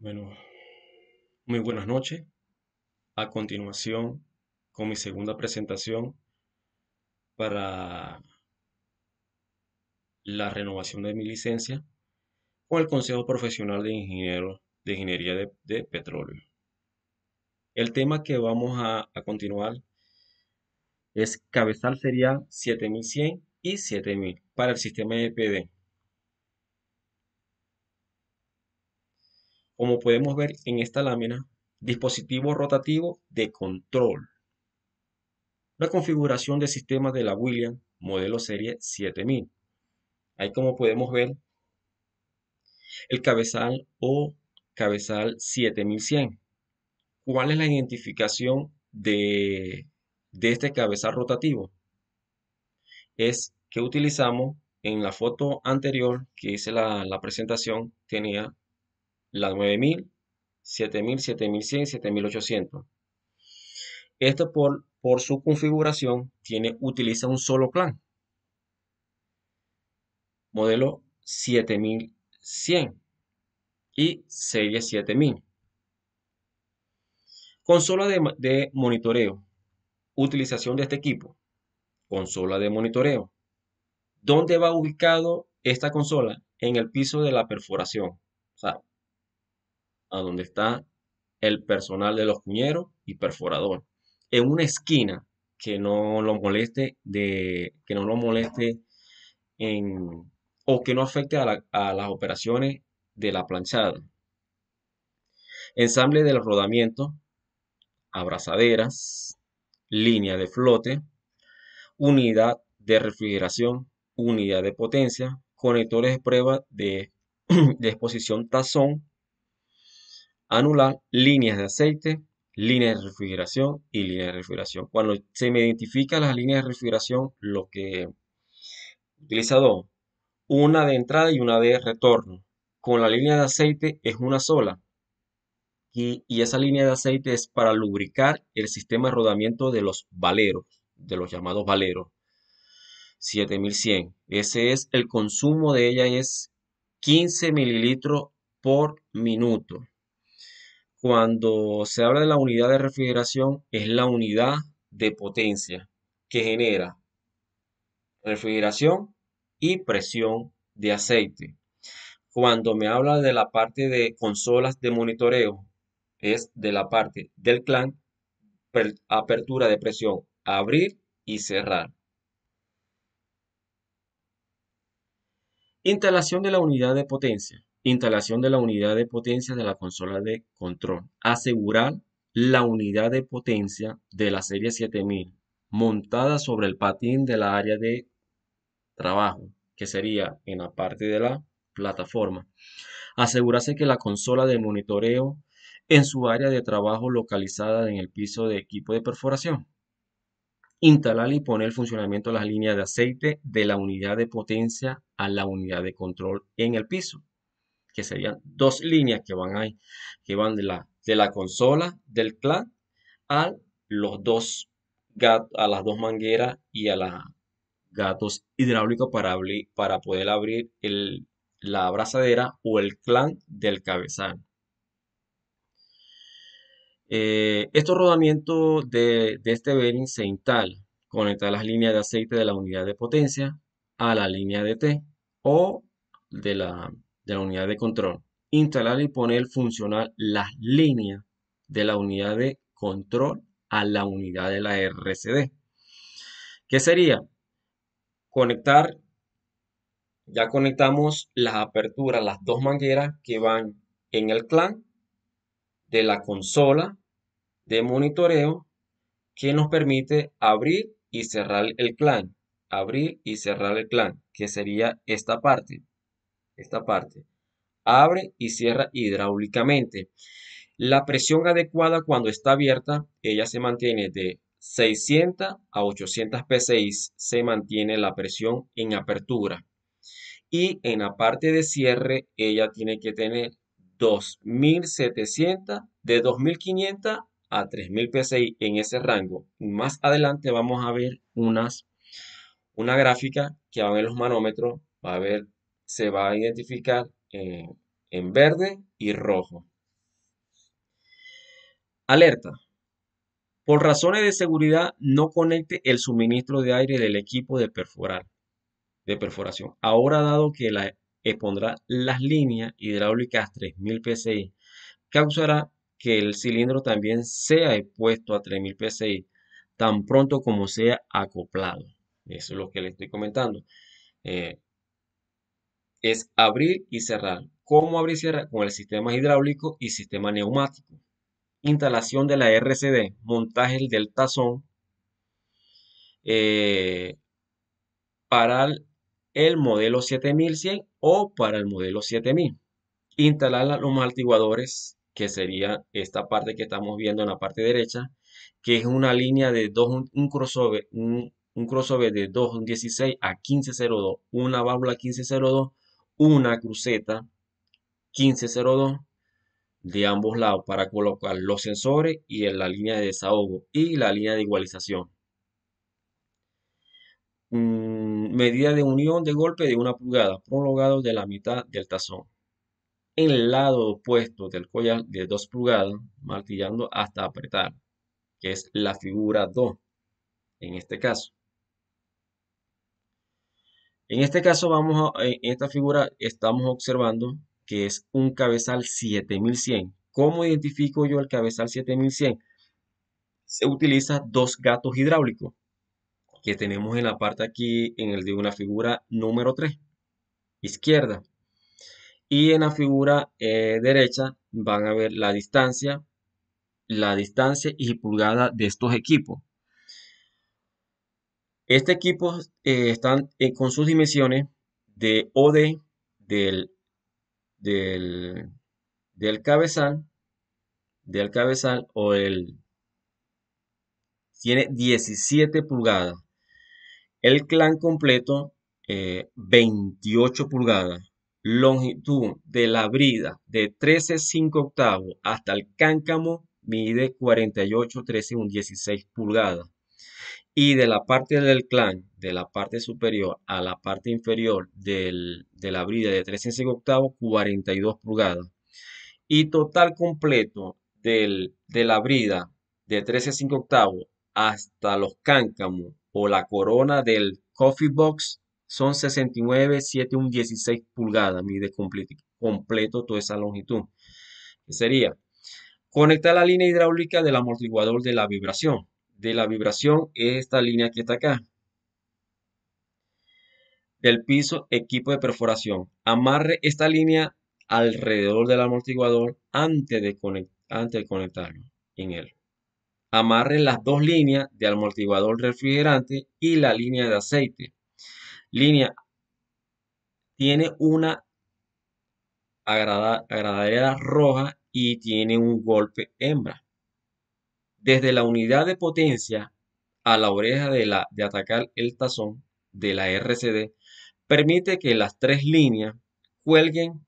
Bueno, muy buenas noches. A continuación, con mi segunda presentación para la renovación de mi licencia con el Consejo Profesional de Ingeniero de Ingeniería de, Petróleo. El tema que vamos a, continuar es cabezal sería 7100 y 7000 para el sistema EPD. como podemos ver en esta lámina, dispositivo rotativo de control. La configuración de sistema de la William, modelo serie 7000. Ahí como podemos ver el cabezal o cabezal 7100. ¿Cuál es la identificación de, de este cabezal rotativo? Es que utilizamos en la foto anterior que hice la, la presentación, tenía la 9000, 7000, 7100, 7800. Esto por, por su configuración tiene, utiliza un solo plan. Modelo 7100 y serie 7000. Consola de, de monitoreo. Utilización de este equipo. Consola de monitoreo. ¿Dónde va ubicado esta consola? En el piso de la perforación. O a donde está el personal de los cuñeros y perforador, en una esquina que no lo moleste de que no lo moleste en, o que no afecte a, las operaciones de la planchada. Ensamble del rodamiento, abrazaderas, línea de flote, unidad de refrigeración, unidad de potencia, conectores de prueba de exposición tazón, anular líneas de aceite, líneas de refrigeración y líneas de refrigeración. Cuando se me identifican las líneas de refrigeración, lo que utiliza una de entrada y una de retorno. Con la línea de aceite es una sola. Y, y esa línea de aceite es para lubricar el sistema de rodamiento de los valeros, de los llamados valeros. 7100. Ese es el consumo de ella, es 15 mililitros por minuto. Cuando se habla de la unidad de refrigeración, es la unidad de potencia que genera refrigeración y presión de aceite. Cuando me habla de la parte de consolas de monitoreo, es de la parte del clan, apertura de presión, abrir y cerrar. Instalación de la unidad de potencia. Instalación de la unidad de potencia de la consola de control. Asegurar la unidad de potencia de la serie 7000 montada sobre el patín de la área de trabajo, que sería en la parte de la plataforma. Asegurarse que la consola de monitoreo en su área de trabajo localizada en el piso de equipo de perforación. Instalar y poner en funcionamiento las líneas de aceite de la unidad de potencia a la unidad de control en el piso que serían dos líneas que van ahí, que van de la, de la consola del clan a los dos a las dos mangueras y a los gatos hidráulicos para, para poder abrir la abrazadera o el clan del cabezal. Eh, estos rodamientos de, de, este bearing se instalan, conectar las líneas de aceite de la unidad de potencia a la línea de T o de la de la unidad de control. Instalar y poner funcional las líneas de la unidad de control a la unidad de la RCD. ¿Qué sería? Conectar, ya conectamos las aperturas, las dos mangueras que van en el clan de la consola de monitoreo que nos permite abrir y cerrar el clan, abrir y cerrar el clan, que sería esta parte esta parte. Abre y cierra hidráulicamente. La presión adecuada cuando está abierta, ella se mantiene de 600 a 800 psi, se mantiene la presión en apertura. Y en la parte de cierre, ella tiene que tener 2700, de 2500 a 3000 psi en ese rango. Más adelante vamos a ver unas, una gráfica que va a ver los manómetros, va a ver se va a identificar en verde y rojo. Alerta. Por razones de seguridad, no conecte el suministro de aire del equipo de perforar, de perforación. Ahora, dado que la, expondrá las líneas hidráulicas 3000 psi, causará que el cilindro también sea expuesto a 3000 psi tan pronto como sea acoplado. Eso es lo que le estoy comentando. Eh, es abrir y cerrar. ¿Cómo abrir y cerrar? Con el sistema hidráulico y sistema neumático. Instalación de la RCD, montaje del tazón eh, para el, modelo 7100 o para el modelo 7000. Instalar los amortiguadores, que sería esta parte que estamos viendo en la parte derecha, que es una línea de dos, crossover, un, un crossover de 2.16 a 15.02, una válvula 15.02 una cruceta 1502 de ambos lados para colocar los sensores y en la línea de desahogo y la línea de igualización. Mm, medida de unión de golpe de una pulgada, prolongado de la mitad del tazón. En el lado opuesto del collar de dos pulgadas, martillando hasta apretar, que es la figura 2 en este caso. En este caso, vamos a, en esta figura estamos observando que es un cabezal 7100. ¿Cómo identifico yo el cabezal 7100? Se utiliza dos gatos hidráulicos que tenemos en la parte aquí, en el de una figura número 3, izquierda. Y en la figura eh, derecha van a ver la distancia, la distancia y pulgada de estos equipos. Este equipo eh, está eh, con sus dimensiones de OD del, del, del cabezal, del cabezal o el... Tiene 17 pulgadas. El clan completo, 28 eh, pulgadas. Longitud de la brida de 13 5 octavos hasta el cáncamo mide 48, 13, 16 pulgadas y de la parte del clan, de la parte superior a la parte inferior de la brida de 13 octavos, 42 pulgadas. Y total completo de la brida de 13 octavos hasta los cáncamos o la corona del coffee box son 69, 7, 16 pulgadas, mide completo, toda esa longitud. que sería? Conectar la línea hidráulica del amortiguador de la vibración de la vibración es esta línea que está acá. Del piso, equipo de perforación. Amarre esta línea alrededor del amortiguador antes de, conectarlo en él. Amarre las dos líneas de amortiguador refrigerante y la línea de aceite. Línea tiene una agradadera roja y tiene un golpe hembra. Desde la unidad de potencia a la oreja de, la, de atacar el tazón de la RCD, permite que las tres líneas cuelguen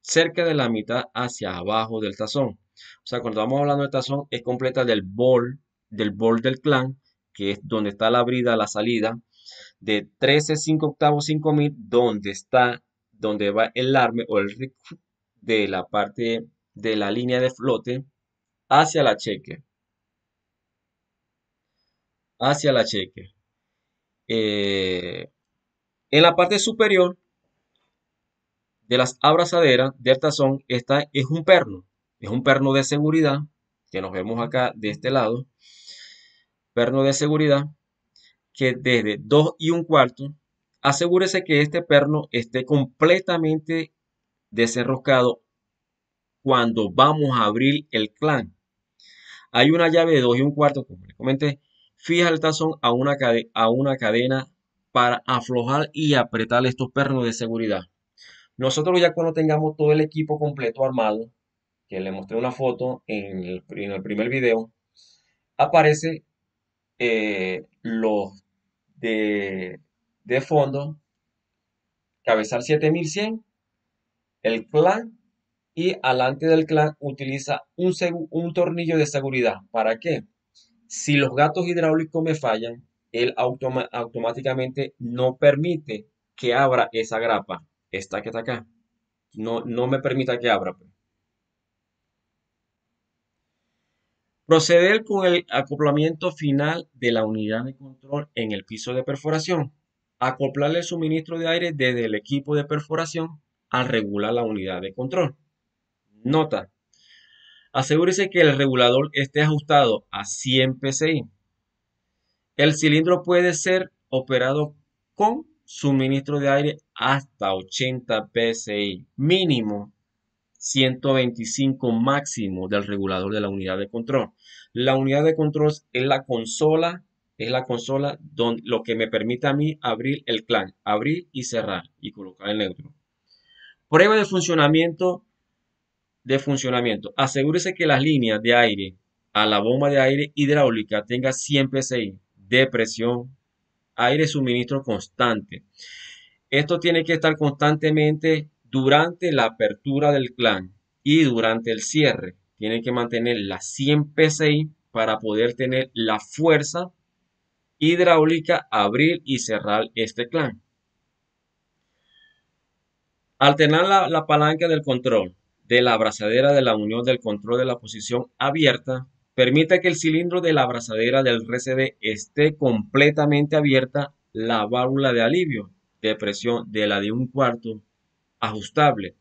cerca de la mitad hacia abajo del tazón. O sea, cuando vamos hablando de tazón, es completa del bol, del bol del clan, que es donde está la brida, la salida, de 13, 5 octavos, 5000, donde está, donde va el arme o el de la parte de la línea de flote hacia la cheque hacia la cheque. Eh, en la parte superior de las abrazaderas del tazón está, es un perno, es un perno de seguridad que nos vemos acá de este lado, perno de seguridad que desde 2 y un cuarto, asegúrese que este perno esté completamente desenroscado cuando vamos a abrir el clan. Hay una llave de 2 y un cuarto, como les comenté, fija el tazón a una, cadena para aflojar y apretar estos pernos de seguridad. Nosotros ya cuando tengamos todo el equipo completo armado, que le mostré una foto en el, primer video, aparece eh, los de, fondo, cabezal 7100, el clan y alante del clan utiliza un, un tornillo de seguridad. ¿Para qué? Si los gatos hidráulicos me fallan, él automáticamente no permite que abra esa grapa, esta que está acá. No, no me permita que abra. Pues. Proceder con el acoplamiento final de la unidad de control en el piso de perforación. Acoplar el suministro de aire desde el equipo de perforación al regular la unidad de control. Nota, Asegúrese que el regulador esté ajustado a 100 PSI. El cilindro puede ser operado con suministro de aire hasta 80 PSI, mínimo 125 máximo del regulador de la unidad de control. La unidad de control es la consola, es la consola donde, lo que me permite a mí abrir el clan, abrir y cerrar y colocar el neutro. Prueba de funcionamiento de funcionamiento. Asegúrese que las líneas de aire a la bomba de aire hidráulica tenga 100 PSI de presión, aire suministro constante. Esto tiene que estar constantemente durante la apertura del clan y durante el cierre. Tiene que mantener las 100 PSI para poder tener la fuerza hidráulica abrir y cerrar este clan. Alternar la palanca del control de la abrazadera de la unión del control de la posición abierta permite que el cilindro de la abrazadera del RCD esté completamente abierta la válvula de alivio de presión de la de un cuarto ajustable.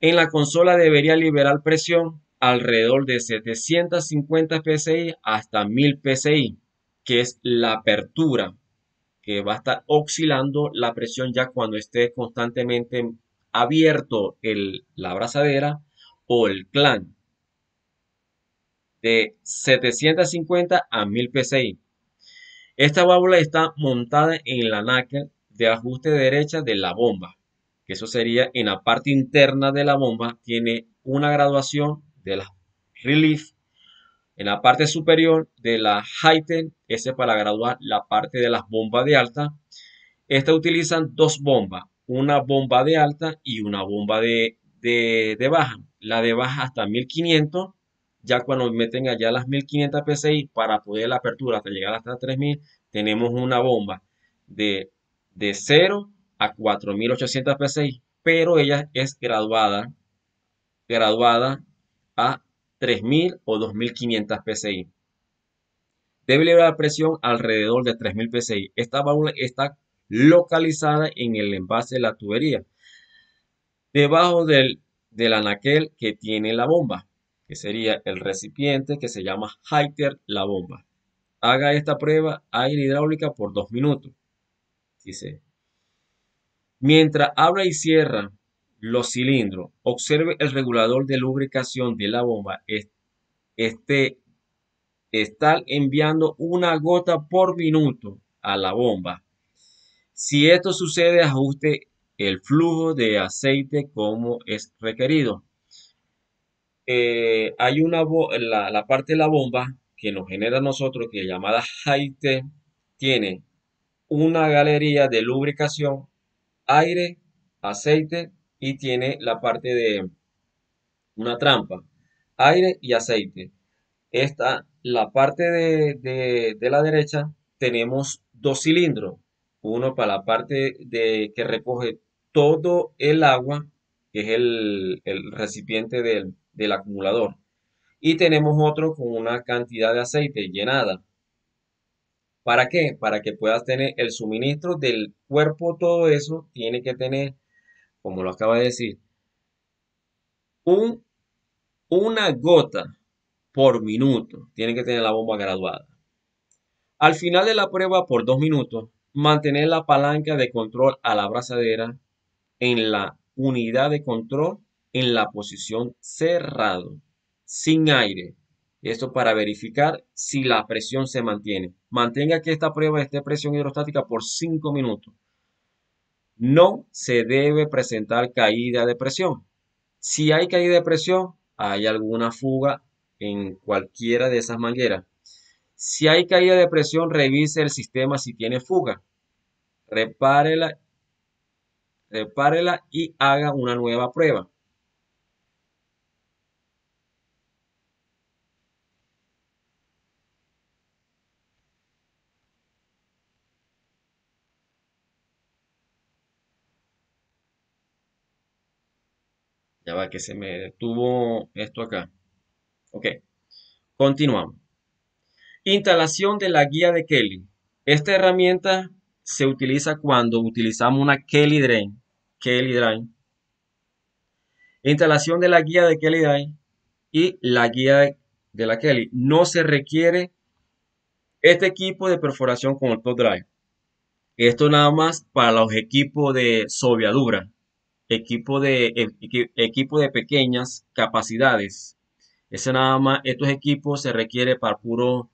En la consola debería liberar presión alrededor de 750 psi hasta 1000 psi, que es la apertura que va a estar oscilando la presión ya cuando esté constantemente abierto el, la abrazadera o el clan de 750 a 1000 PSI. Esta válvula está montada en la náquel de ajuste derecha de la bomba, que eso sería en la parte interna de la bomba, tiene una graduación de la relief. En la parte superior de la heighten, ese para graduar la parte de las bombas de alta. Esta utilizan dos bombas, una bomba de alta y una bomba de, baja. La de baja hasta 1500, ya cuando meten allá las 1500 PSI para poder la apertura hasta llegar hasta 3000, tenemos una bomba de, 0 a 4800 PSI, pero ella es graduada, graduada a 3000 o 2500 PSI. Debe la presión alrededor de 3000 PSI. Esta válvula está localizada en el envase de la tubería, debajo del, del anaquel que tiene la bomba, que sería el recipiente que se llama Heiter la bomba. Haga esta prueba aire hidráulica por dos minutos. Dice, mientras abre y cierra los cilindros, observe el regulador de lubricación de la bomba. Este está enviando una gota por minuto a la bomba si esto sucede, ajuste el flujo de aceite como es requerido. Eh, hay una la, parte de la bomba que nos genera nosotros, que es llamada Haite, tiene una galería de lubricación, aire, aceite y tiene la parte de una trampa, aire y aceite. Esta, la parte de la derecha, tenemos dos cilindros uno para la parte de que recoge todo el agua, que es el, recipiente del, acumulador. Y tenemos otro con una cantidad de aceite llenada. ¿Para qué? Para que puedas tener el suministro del cuerpo, todo eso tiene que tener, como lo acaba de decir, una gota por minuto. Tiene que tener la bomba graduada. Al final de la prueba, por dos minutos, Mantener la palanca de control a la abrazadera en la unidad de control en la posición cerrado, sin aire. Esto para verificar si la presión se mantiene. Mantenga que esta prueba esté presión hidrostática por 5 minutos. No se debe presentar caída de presión. Si hay caída de presión, hay alguna fuga en cualquiera de esas mangueras. Si hay caída de presión, revise el sistema si tiene fuga. Repárela, repárela y haga una nueva prueba. Ya va que se me detuvo esto acá. Ok, continuamos. Instalación de la guía de Kelly. Esta herramienta se utiliza cuando utilizamos una Kelly Drain. Kelly Drain. Instalación de la guía de Kelly Drain y la guía de la Kelly. No se requiere este equipo de perforación con el top drive. Esto nada más para los equipos de soviadura, equipo de, equipo de pequeñas capacidades. Ese nada más, estos equipos se requieren para puro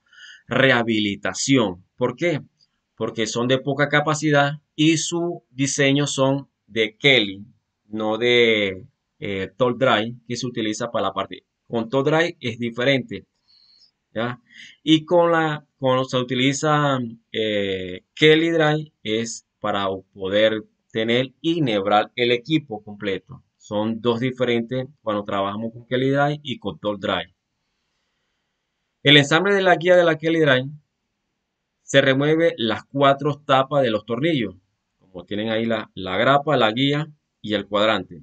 rehabilitación. ¿Por qué? Porque son de poca capacidad y su diseño son de Kelly, no de eh, Toll Drive, que se utiliza para la parte. Con Toll Drive es diferente. ¿ya? Y con la cuando se utiliza eh, Kelly Drive es para poder tener y nebrar el equipo completo. Son dos diferentes cuando trabajamos con Kelly Drive y con Toll Drive. El ensamble de la guía de la Kelly se remueve las cuatro tapas de los tornillos, como tienen ahí la, grapa, la guía y el cuadrante.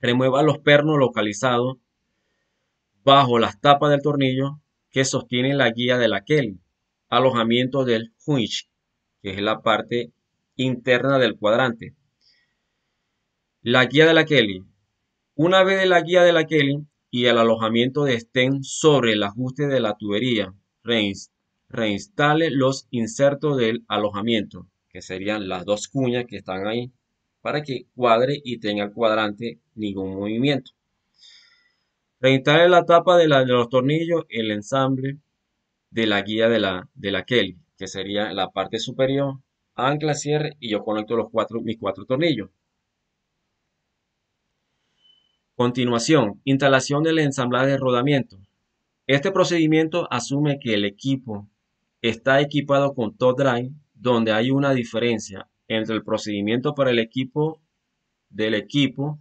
Remueva los pernos localizados bajo las tapas del tornillo que sostienen la guía de la Kelly, alojamiento del hunch, que es la parte interna del cuadrante. La guía de la Kelly. Una vez de la guía de la Kelly y el alojamiento de estén sobre el ajuste de la tubería. Reinstale los insertos del alojamiento, que serían las dos cuñas que están ahí, para que cuadre y tenga el cuadrante ningún movimiento. Reinstale la tapa de, los tornillos, el ensamble de la guía de la, de la Kelly, que sería la parte superior, ancla, cierre y yo conecto los cuatro, mis cuatro tornillos. Continuación, instalación del ensamblaje de rodamiento. Este procedimiento asume que el equipo está equipado con top drive, donde hay una diferencia entre el procedimiento para el equipo del equipo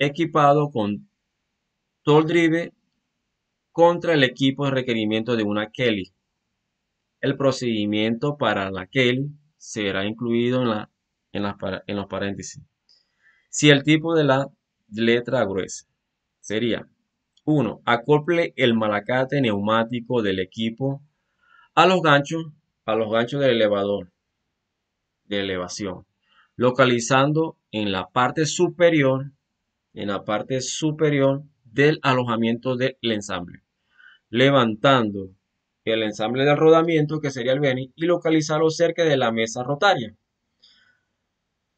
equipado con top drive contra el equipo de requerimiento de una Kelly. El procedimiento para la Kelly será incluido en, en, en los paréntesis. Si el tipo de la letra gruesa. Sería 1. Acople el malacate neumático del equipo a los ganchos, a los ganchos del elevador de elevación, localizando en la parte superior, en la parte superior del alojamiento del ensamble, levantando el ensamble del rodamiento que sería el Beni y localizarlo cerca de la mesa rotaria.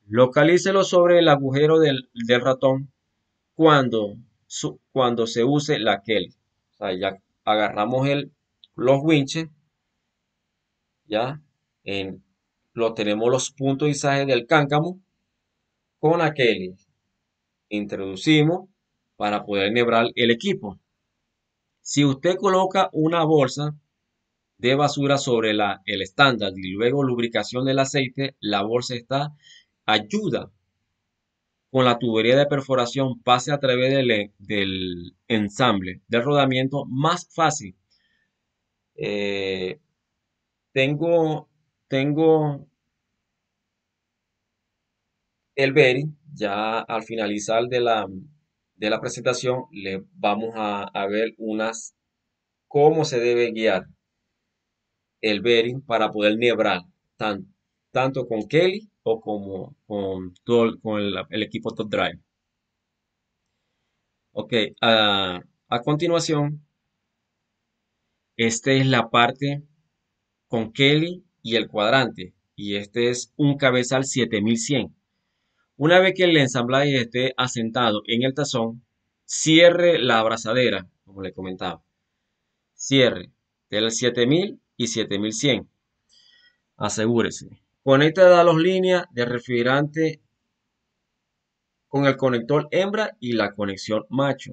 Localícelo sobre el agujero del, del ratón cuando, cuando se use la Kelly. O sea, ya agarramos el, los winches, ya lo tenemos los puntos de izaje del cáncamo con la Kelly. Introducimos para poder enhebrar el equipo. Si usted coloca una bolsa de basura sobre el estándar y luego lubricación del aceite, la bolsa está ayuda con la tubería de perforación pase a través del, ensamble del rodamiento más fácil. Eh, tengo, tengo el bearing, ya al finalizar de la, presentación le vamos a, ver unas cómo se debe guiar el bearing para poder niebrar tanto con Kelly como con, el, equipo Top Drive. Ok, a, continuación, esta es la parte con Kelly y el cuadrante. Y este es un cabezal 7100. Una vez que el ensamblaje esté asentado en el tazón, cierre la abrazadera, como le comentaba. Cierre del 7000 y 7100. Asegúrese. Conecta las líneas de refrigerante con el conector hembra y la conexión macho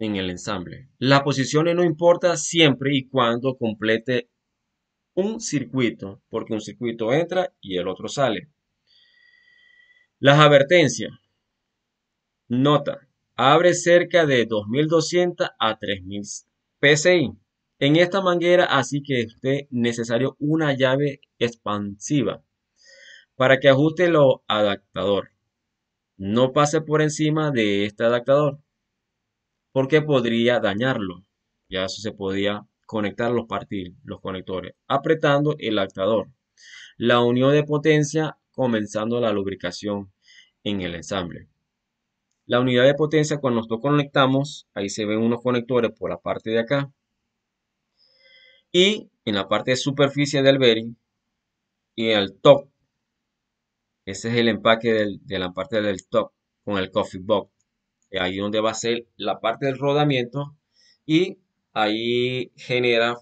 en el ensamble. Las posiciones no importa siempre y cuando complete un circuito, porque un circuito entra y el otro sale. Las advertencias. Nota, abre cerca de 2200 a 3000 PSI en esta manguera, así que esté necesario una llave expansiva para que ajuste lo adaptador. No pase por encima de este adaptador porque podría dañarlo. Ya se podía conectar los partidos, los conectores, apretando el adaptador. La unión de potencia comenzando la lubricación en el ensamble. La unidad de potencia cuando nosotros conectamos, ahí se ven unos conectores por la parte de acá, y en la parte de superficie del bearing y en el top, ese es el empaque de la parte del top con el coffee box. Ahí donde va a ser la parte del rodamiento y ahí genera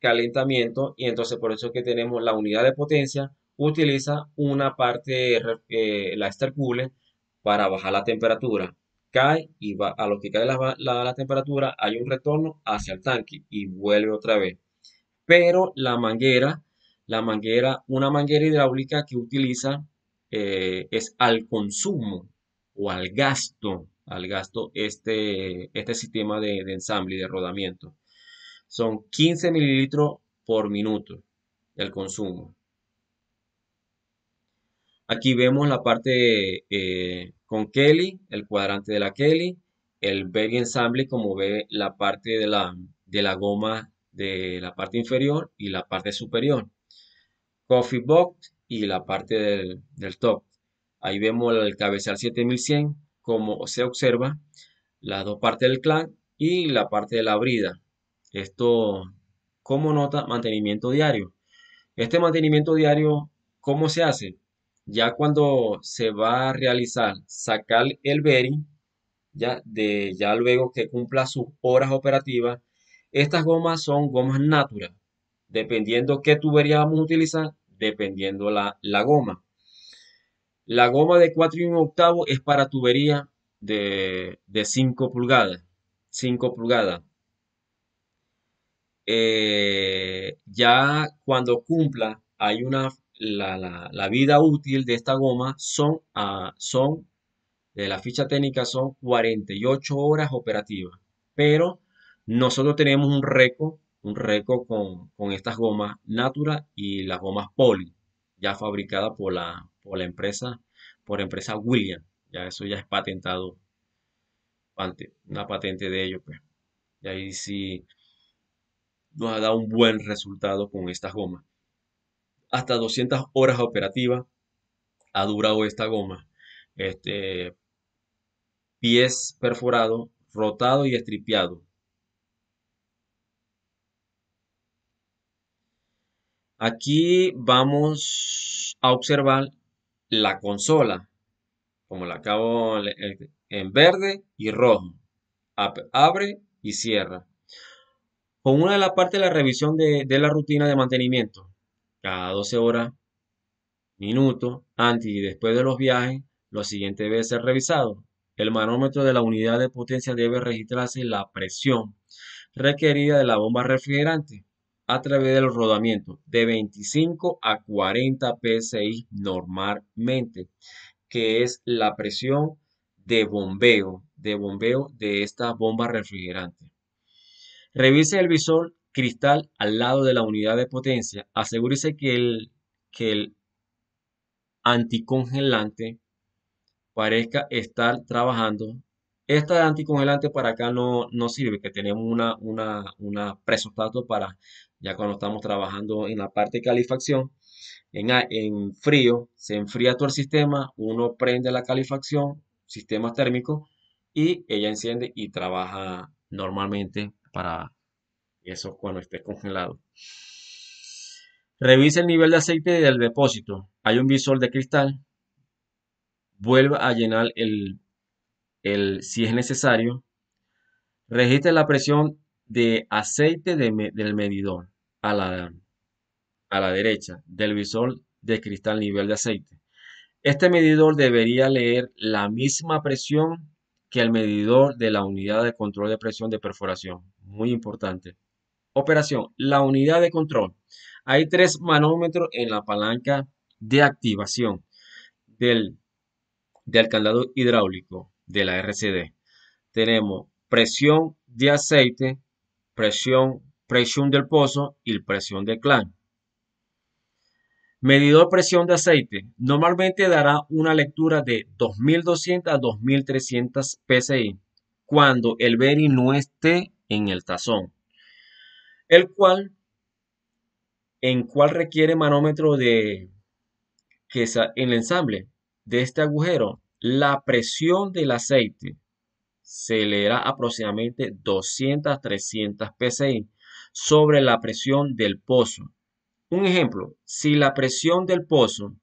calentamiento y entonces por eso que tenemos la unidad de potencia utiliza una parte, de eh, la estercule para bajar la temperatura cae y va, a lo que cae la, temperatura hay un retorno hacia el tanque y vuelve otra vez. Pero la manguera, la manguera, una manguera hidráulica que utiliza eh, es al consumo o al gasto, al gasto este, este sistema de, ensamble y de rodamiento. Son 15 mililitros por minuto el consumo. Aquí vemos la parte eh, con Kelly, el cuadrante de la Kelly, el Berry Ensemble, como ve la parte de la, de la goma de la parte inferior y la parte superior. Coffee box y la parte del, del top. Ahí vemos el cabezal 7100 como se observa las dos partes del clan y la parte de la brida. Esto como nota mantenimiento diario. Este mantenimiento diario, ¿cómo se hace? Ya cuando se va a realizar sacar el Berry, ya, de, ya luego que cumpla sus horas operativas, estas gomas son gomas natural, dependiendo qué tubería vamos a utilizar, dependiendo la, goma. La goma de 4 y 1 octavo es para tubería de, de 5 pulgadas. 5 pulgadas. Eh, ya cuando cumpla, hay una la, vida útil de esta goma son, ah, son, de eh, la ficha técnica son 48 horas operativas. Pero nosotros tenemos un récord, un récord con, estas gomas Natura y las gomas Poli, ya fabricadas por la, la empresa, por empresa William. Ya eso ya es patentado, una patente de ellos. Pues. Y ahí sí nos ha dado un buen resultado con estas gomas hasta 200 horas operativas ha durado esta goma. Este, pies perforado, rotado y estripeado. Aquí vamos a observar la consola, como la acabo en verde y rojo. Abre y cierra. Con una de las partes de la revisión de la rutina de mantenimiento cada 12 horas, minuto, antes y después de los viajes, lo siguiente debe ser revisado. El manómetro de la unidad de potencia debe registrarse la presión requerida de la bomba refrigerante a través del rodamiento de 25 a 40 psi normalmente, que es la presión de bombeo, de bombeo de esta bomba refrigerante. Revise el visor cristal al lado de la unidad de potencia. Asegúrese que el, que el anticongelante parezca estar trabajando. Esta anticongelante para acá no, no sirve, que tenemos una, una, una presostato para ya cuando estamos trabajando en la parte de calefacción. En, en frío, se enfría todo el sistema, uno prende la calefacción, sistema térmico, y ella enciende y trabaja normalmente para eso cuando esté congelado. Revise el nivel de aceite del depósito. Hay un visor de cristal. Vuelva a llenar el, el si es necesario. Registre la presión de aceite del medidor a la, a la derecha del visor de cristal nivel de aceite. Este medidor debería leer la misma presión que el medidor de la unidad de control de presión de perforación. Muy importante. Operación, la unidad de control. Hay tres manómetros en la palanca de activación del, del candado hidráulico de la RCD. Tenemos presión de aceite, presión, presión del pozo y presión de clan. Medidor presión de aceite. Normalmente dará una lectura de 2200 a 2300 PSI cuando el beri no esté en el tazón el cual, en cual requiere manómetro de que en el ensamble de este agujero, la presión del aceite se le da aproximadamente 200-300 psi sobre la presión del pozo. Un ejemplo, si la presión del pozo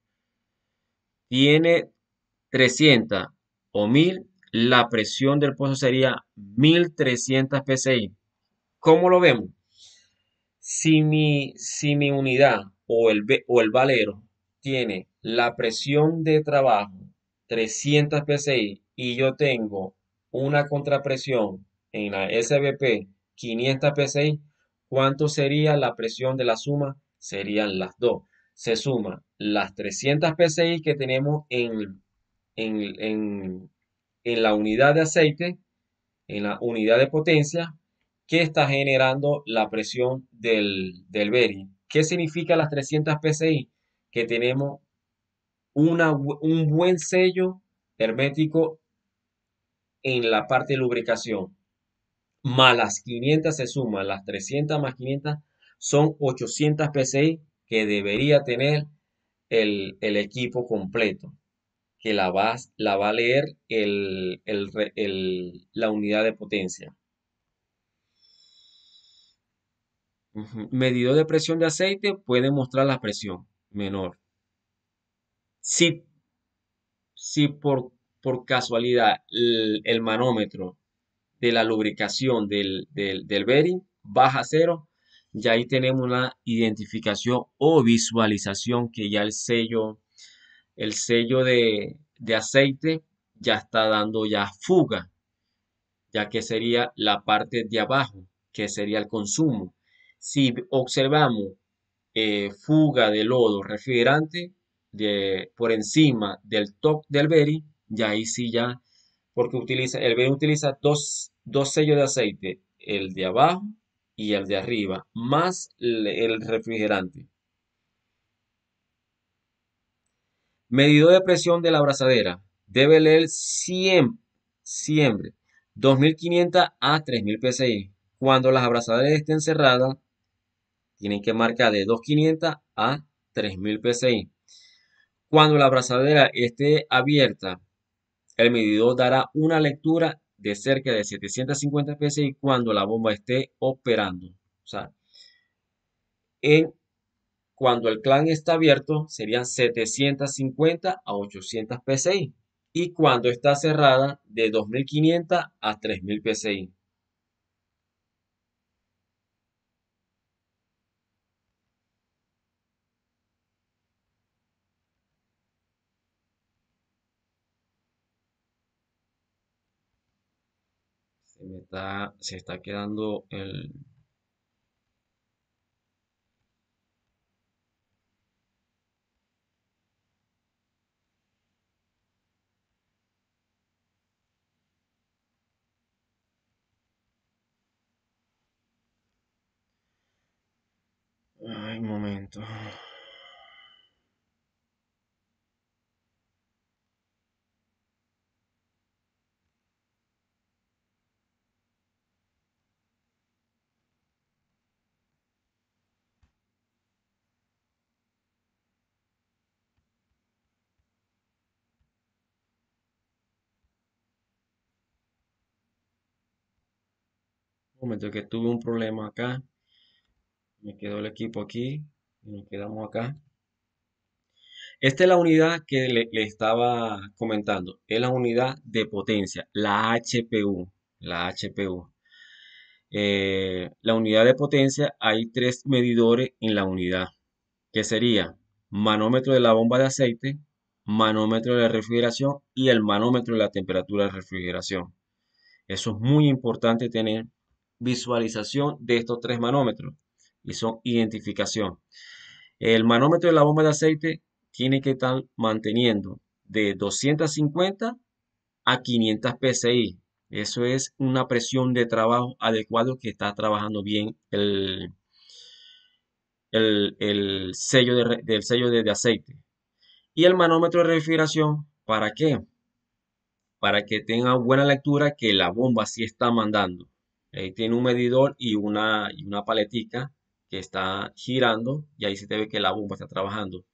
tiene 300 o 1000, la presión del pozo sería 1300 psi. ¿Cómo lo vemos? si mi, mi unidad o el, o el valero tiene la presión de trabajo 300 PSI y yo tengo una contrapresión en la SBP 500 PSI, ¿cuánto sería la presión de la suma? Serían las dos. Se suma las 300 PSI que tenemos en, en la unidad de aceite, en la unidad de potencia, ¿Qué está generando la presión del, del bearing. ¿Qué significa las 300 PSI? Que tenemos un buen sello hermético en la parte de lubricación. Más las 500 se suman, las 300 más 500 son 800 PSI que debería tener el, equipo completo, que la va, la va a leer la unidad de potencia. Medido de presión de aceite puede mostrar la presión menor. Si, si por, casualidad el, manómetro de la lubricación del, del, bearing baja a cero, ya ahí tenemos una identificación o visualización que ya el sello, el sello de, de aceite ya está dando ya fuga, ya que sería la parte de abajo, que sería el consumo. Si observamos eh, fuga de lodo refrigerante por encima del top del berry, ya ahí sí ya, porque utiliza, el berry utiliza dos, sellos de aceite, el de abajo y el de arriba, más el refrigerante. Medidor de presión de la abrazadera. Debe leer siempre, siempre 2500 a 3000 psi. Cuando las abrazaderas estén cerradas, tienen que marcar de 2500 a 3000 psi. Cuando la abrazadera esté abierta, el medidor dará una lectura de cerca de 750 psi cuando la bomba esté operando. O sea, cuando el clan está abierto serían 750 a 800 psi y cuando está cerrada de 2500 a 3000 psi. se está quedando el, Ay, momento. momento que tuve un problema acá. Me quedó el equipo aquí y nos quedamos acá. Esta es la unidad que le, estaba comentando. Es la unidad de potencia, la HPU. La HPU. Eh, la unidad de potencia, hay tres medidores en la unidad, que sería manómetro de la bomba de aceite, manómetro de la refrigeración y el manómetro de la temperatura de refrigeración. Eso es muy importante tener visualización de estos tres manómetros y son identificación. El manómetro de la bomba de aceite tiene que estar manteniendo de 250 a 500 psi. Eso es una presión de trabajo adecuado que está trabajando bien el, el, sello, del sello de, de aceite. Y el manómetro de refrigeración, ¿para qué? Para que tenga buena lectura que la bomba sí está mandando. Ahí eh, tiene un medidor y una, una paletica que está girando y ahí se te ve que la bomba está trabajando.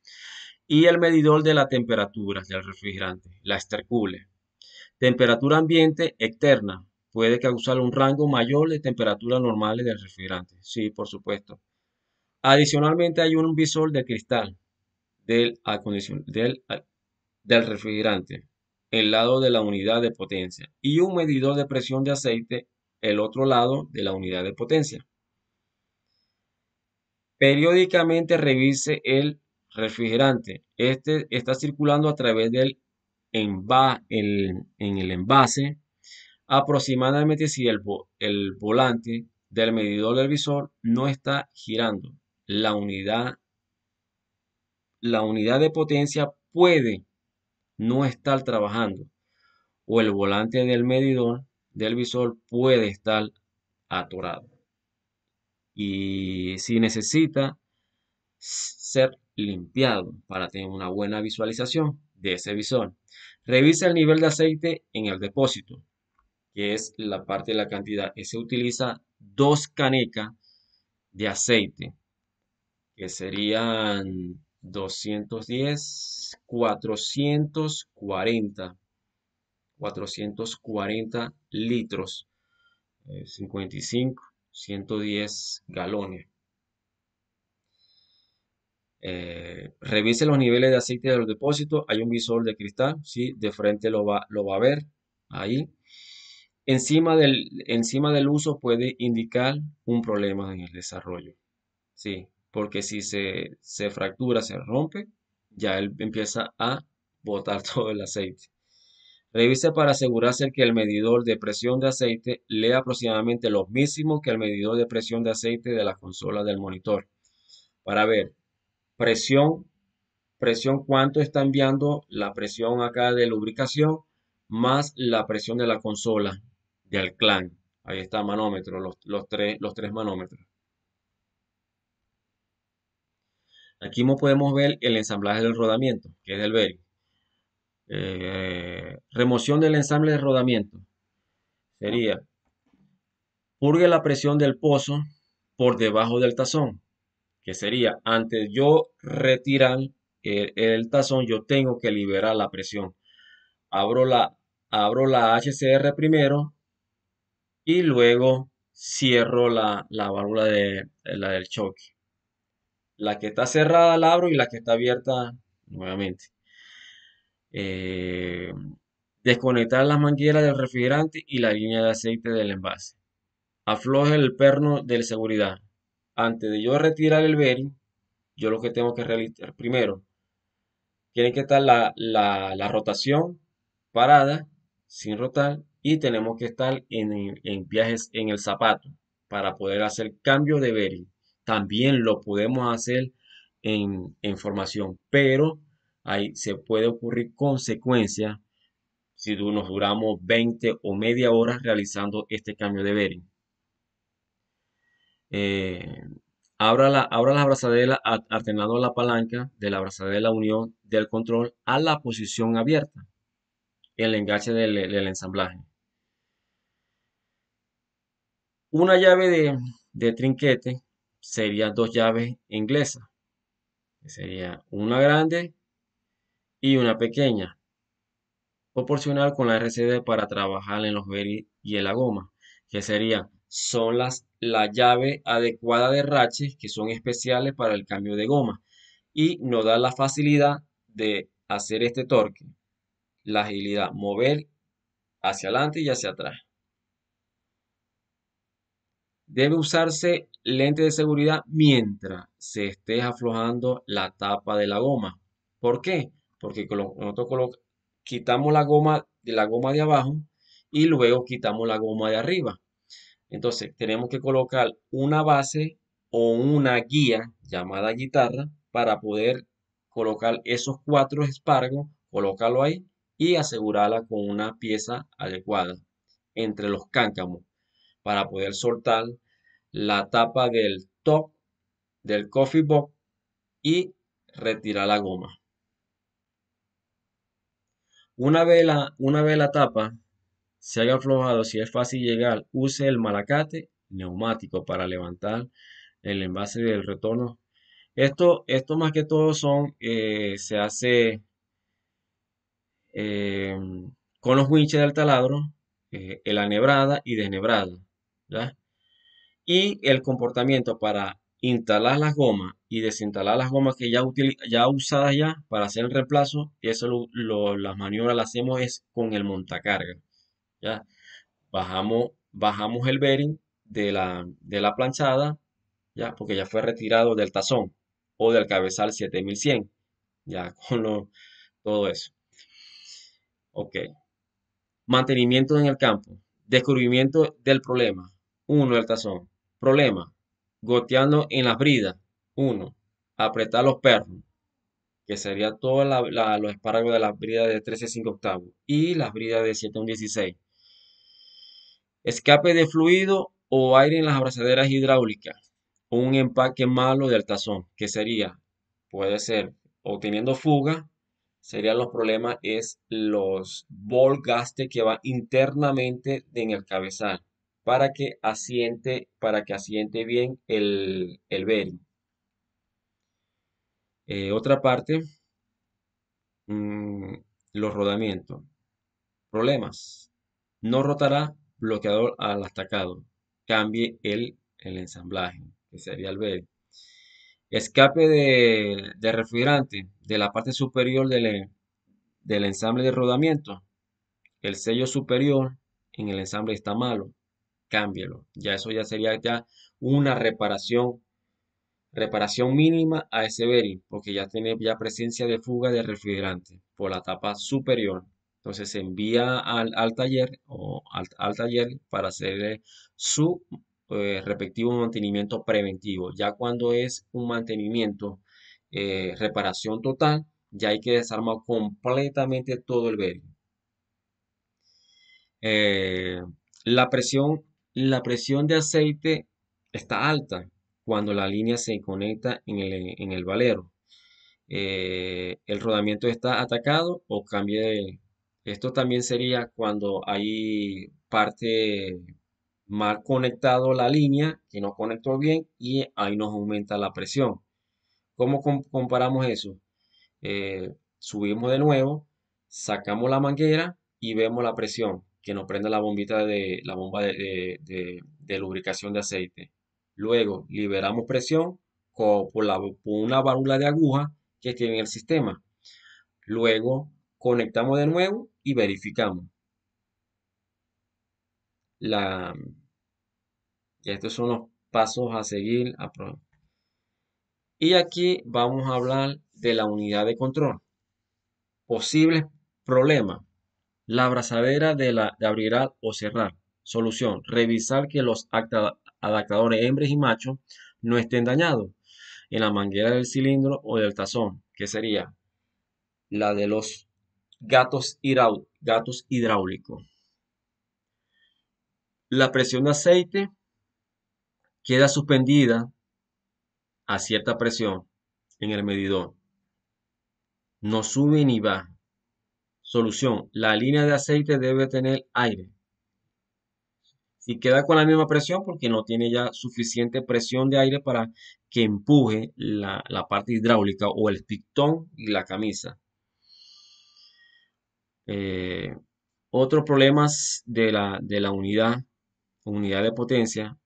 Y el medidor de la temperatura del refrigerante, la estercule. Temperatura ambiente externa puede causar un rango mayor de temperaturas normales del refrigerante. Sí, por supuesto. Adicionalmente hay un visor de cristal del, del, ah, del refrigerante, el lado de la unidad de potencia y un medidor de presión de aceite el otro lado de la unidad de potencia. Periódicamente revise el refrigerante. Este está circulando a través del el, en el envase aproximadamente si el, el volante del medidor del visor no está girando. La unidad, la unidad de potencia puede no estar trabajando o el volante del medidor del visor puede estar atorado. Y si necesita ser limpiado para tener una buena visualización de ese visor. Revisa el nivel de aceite en el depósito, que es la parte de la cantidad. Se utiliza dos canecas de aceite, que serían 210, 440 440 litros, 55, eh, 110 galones. Eh, revise los niveles de aceite de los depósitos. Hay un visor de cristal, ¿sí? de frente lo va, lo va a ver ahí. Encima del, encima del uso puede indicar un problema en el desarrollo. ¿sí? Porque si se, se fractura, se rompe, ya él empieza a botar todo el aceite. Revise para asegurarse que el medidor de presión de aceite lea aproximadamente lo mismo que el medidor de presión de aceite de la consola del monitor. Para ver, presión, presión cuánto está enviando la presión acá de lubricación más la presión de la consola del clan. Ahí está manómetro, los, tres, los tres manómetros. Aquí podemos ver el ensamblaje del rodamiento, que es el bearing. Eh, remoción del ensamble de rodamiento. Sería, purgue la presión del pozo por debajo del tazón, que sería, antes yo retirar el, tazón, yo tengo que liberar la presión. Abro la, abro la HCR primero y luego cierro la, la válvula de, la del choque. La que está cerrada la abro y la que está abierta nuevamente. Eh, desconectar las mangueras del refrigerante y la línea de aceite del envase. Afloje el perno de seguridad. Antes de yo retirar el bearing, yo lo que tengo que realizar primero, tiene que estar la, rotación parada, sin rotar, y tenemos que estar en, viajes en el zapato para poder hacer cambio de bearing. También lo podemos hacer en, en formación, pero ahí se puede ocurrir consecuencia si nos duramos 20 o media hora realizando este cambio de bearing. Eh, abra, la, abra la abrazadera alternando la palanca de la abrazadera unión del control a la posición abierta, el enganche del, ensamblaje. Una llave de, de trinquete sería dos llaves inglesas. Sería una grande y una pequeña, proporcional con la RCD para trabajar en los beris y en la goma, que sería son las, la llave adecuada de raches que son especiales para el cambio de goma y nos da la facilidad de hacer este torque, la agilidad, mover hacia adelante y hacia atrás. Debe usarse lente de seguridad mientras se esté aflojando la tapa de la goma. ¿Por qué? porque nosotros quitamos la goma de la goma de abajo y luego quitamos la goma de arriba. Entonces tenemos que colocar una base o una guía llamada guitarra para poder colocar esos cuatro espargos, colocarlo ahí y asegurarla con una pieza adecuada entre los cáncamos para poder soltar la tapa del top del coffee box y retirar la goma. Una vez la, una vela tapa se haya aflojado, si es fácil llegar, use el malacate neumático para levantar el envase del retorno. Esto, esto más que todo son, eh, se hace eh, con los winches del taladro, eh, la nebrada y desnebrada. Y el comportamiento para instalar las gomas y desinstalar las gomas que ya, ya usadas ya para hacer el reemplazo, eso las maniobras las hacemos es con el montacarga. ¿ya? Bajamos, bajamos el bearing de la, de la planchada, ¿ya? porque ya fue retirado del tazón o del cabezal 7100, ya con todo eso. Ok. Mantenimiento en el campo. Descubrimiento del problema. Uno, el tazón. Problema goteando en las bridas. 1. Apretar los pernos, que sería todos los espárragos de las bridas de 13 5 octavos y las bridas de 7 16. Escape de fluido o aire en las abrazaderas hidráulicas. Un empaque malo del tazón, que sería, puede ser, obteniendo fuga, serían los problemas, es los volgaste que va internamente en el cabezal para que asiente, para que asiente bien el, el eh, otra parte, mm, los rodamientos. Problemas. No rotará bloqueador al atacado. Cambie el, ensamblaje, que sería el bearing. Escape de, refrigerante de la parte superior del ensamble de rodamiento. El sello superior en el ensamble está malo cámbielo. Ya eso ya sería ya una reparación, reparación mínima a ese bearing, porque ya tiene ya presencia de fuga de refrigerante por la tapa superior. Entonces se envía al, taller o al, taller para hacerle eh, su eh, respectivo mantenimiento preventivo. Ya cuando es un mantenimiento, eh, reparación total, ya hay que desarmar completamente todo el bearing. la presión la presión de aceite está alta cuando la línea se conecta en el, el valero. Eh, el rodamiento está atacado o cambia de... Esto también sería cuando hay parte mal conectado la línea que no conectó bien y ahí nos aumenta la presión. ¿Cómo comparamos eso? Eh, subimos de nuevo, sacamos la manguera y vemos la presión que nos prenda la bombita de la bomba de, lubricación de aceite. Luego liberamos presión con, por, una válvula de aguja que tiene el sistema. Luego conectamos de nuevo y verificamos. La, estos son los pasos a seguir. A y aquí vamos a hablar de la unidad de control. Posibles problemas. La abrazadera de la de abrirá o cerrar. Solución. Revisar que los adaptadores hembres y machos no estén dañados en la manguera del cilindro o del tazón, que sería la de los gatos, gatos hidráulicos. La presión de aceite queda suspendida a cierta presión en el medidor. No sube ni baja. Solución. La línea de aceite debe tener aire. Si queda con la misma presión, porque no tiene ya suficiente presión de aire para que empuje la, parte hidráulica o el pistón y la camisa. Eh, otro otros problemas de la, de la unidad, unidad de potencia.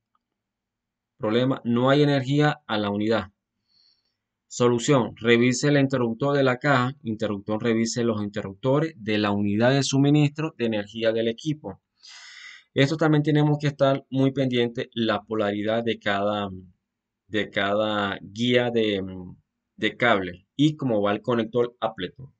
Problema, no hay energía a la unidad. Solución. Revise el interruptor de la caja. Interruptor revise los interruptores de la unidad de suministro de energía del equipo. Esto también tenemos que estar muy pendiente la polaridad de cada, de cada guía de, cable y cómo va el conector Apleton.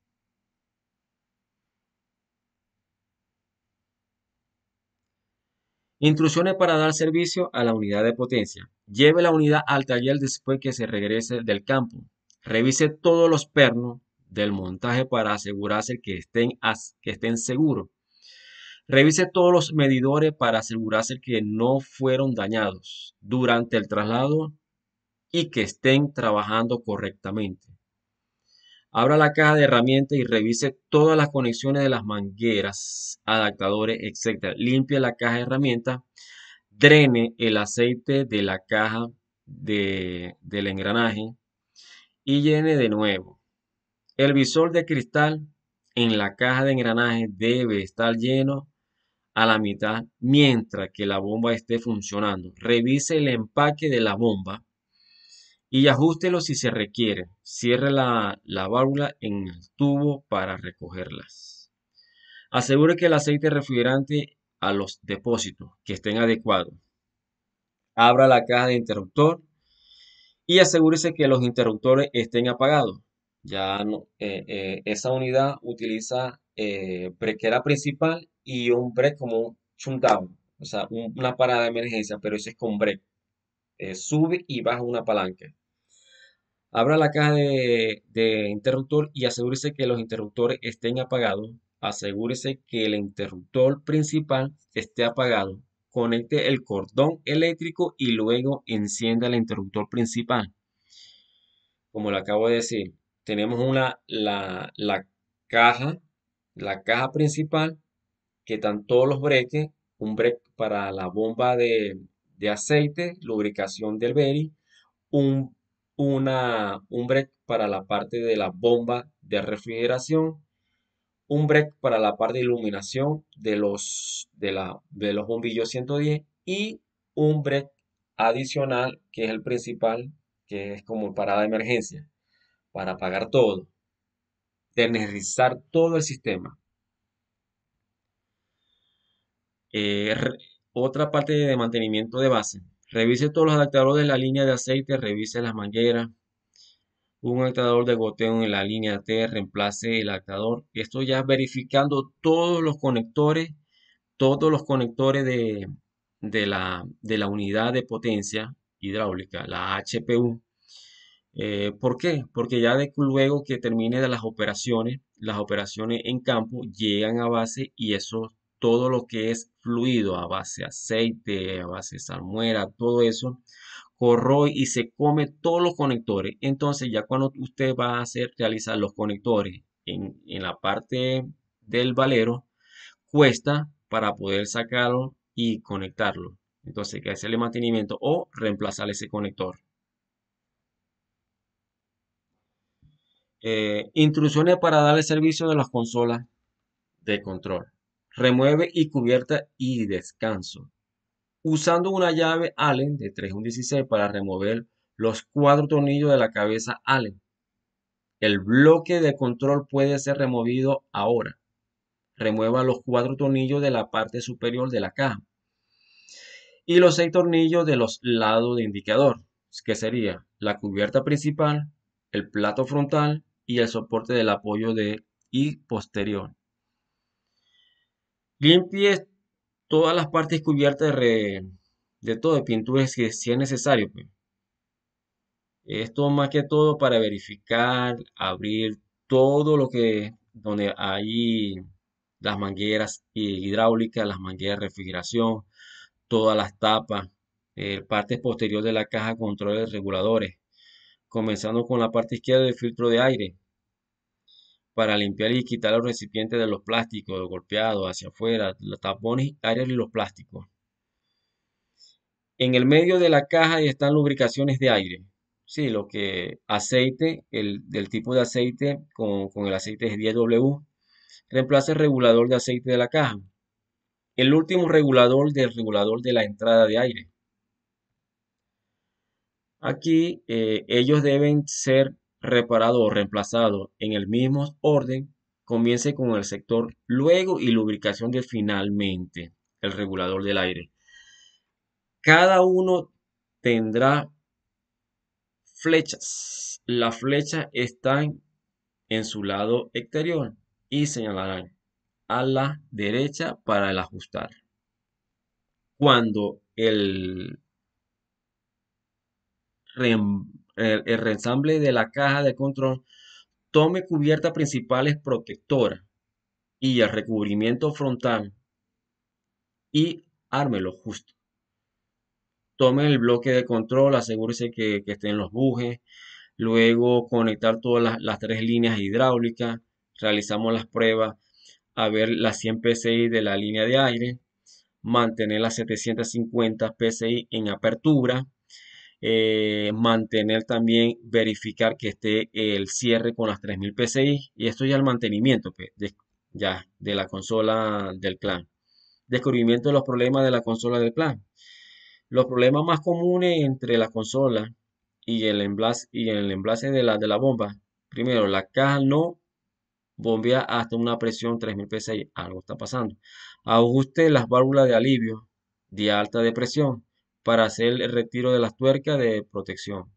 Instrucciones para dar servicio a la unidad de potencia. Lleve la unidad al taller después que se regrese del campo. Revise todos los pernos del montaje para asegurarse que estén, que estén seguros. Revise todos los medidores para asegurarse que no fueron dañados durante el traslado y que estén trabajando correctamente. Abra la caja de herramientas y revise todas las conexiones de las mangueras, adaptadores, etc. Limpie la caja de herramientas. Drene el aceite de la caja del engranaje y llene de nuevo. El visor de cristal en la caja de engranaje debe estar lleno a la mitad mientras que la bomba esté funcionando. Revise el empaque de la bomba y ajústelo si se requiere. Cierre la, válvula en el tubo para recogerlas. Asegure que el aceite refrigerante a los depósitos que estén adecuados. Abra la caja de interruptor y asegúrese que los interruptores estén apagados. Ya eh, eh, esa unidad utiliza eh, principal y un break como un o sea, una parada de emergencia, pero ese es con break. Eh, sube y baja una palanca. Abra la caja de, interruptor y asegúrese que los interruptores estén apagados. Asegúrese que el interruptor principal esté apagado. Conecte el cordón eléctrico y luego encienda el interruptor principal. Como le acabo de decir, tenemos una, la, la caja, la caja principal que están todos los breques, un break para la bomba de, de aceite, lubricación del beri, un, una, un break para la parte de la bomba de refrigeración, un break para la parte de iluminación de los, de la, de los bombillos 110 y un break adicional que es el principal, que es como parada de emergencia, para apagar todo, energizar todo el sistema. Eh, otra parte de mantenimiento de base. Revise todos los adaptadores de la línea de aceite, revise las mangueras. Un adaptador de goteo en la línea T, reemplace el adaptador. Esto ya verificando todos los conectores, todos los conectores de, la, de la unidad de potencia hidráulica, la HPU. Eh, ¿Por qué? Porque ya de, luego que termine las operaciones, las operaciones en campo llegan a base y eso todo lo que es fluido a base de aceite, a base de salmuera, todo eso, corroe y se come todos los conectores. Entonces ya cuando usted va a hacer, realizar los conectores en, la parte del valero, cuesta para poder sacarlo y conectarlo. Entonces hay que hacerle mantenimiento o reemplazar ese conector. Eh, instrucciones para darle servicio de las consolas de control remueve y cubierta y descanso. Usando una llave Allen de 3.16 para remover los cuatro tornillos de la cabeza Allen. El bloque de control puede ser removido ahora. Remueva los cuatro tornillos de la parte superior de la caja y los seis tornillos de los lados de indicador, que sería la cubierta principal, el plato frontal y el soporte del apoyo de y posterior. Limpie todas las partes cubiertas de, todo, de pintura, si, es necesario. Pues. Esto más que todo para verificar, abrir todo lo que, donde hay las mangueras hidráulicas, las mangueras de refrigeración, todas las tapas, eh, partes posterior de la caja, controles reguladores, comenzando con la parte izquierda del filtro de aire, para limpiar y quitar los recipientes de los plásticos golpeados hacia afuera, los tapones áreas y los plásticos. En el medio de la caja están lubricaciones de aire. Sí, lo que aceite, el, del tipo de aceite con, el aceite es 10W, reemplaza el regulador de aceite de la caja. El último regulador del regulador de la entrada de aire. Aquí eh, ellos deben ser reparado o reemplazado en el mismo orden, comience con el sector luego y lubricación de finalmente el regulador del aire. Cada uno tendrá flechas. Las flechas están en su lado exterior y señalarán a la derecha para el ajustar. Cuando el el, reensamble de la caja de control tome cubierta principales protectora y el recubrimiento frontal y ármelo justo. Tome el bloque de control, asegúrese que, que estén los bujes, luego conectar todas las, las, tres líneas hidráulicas, realizamos las pruebas a ver las 100 PSI de la línea de aire, mantener las 750 PSI en apertura, eh, mantener también, verificar que esté el cierre con las 3000 PSI y esto ya el mantenimiento pues, ya, de la consola del plan Descubrimiento de los problemas de la consola del plan Los problemas más comunes entre la consola y el enlace, y el enlace de, la, de la bomba. Primero, la caja no bombea hasta una presión 3000 PSI. Algo está pasando. Ajuste las válvulas de alivio de alta depresión para hacer el retiro de las tuercas de protección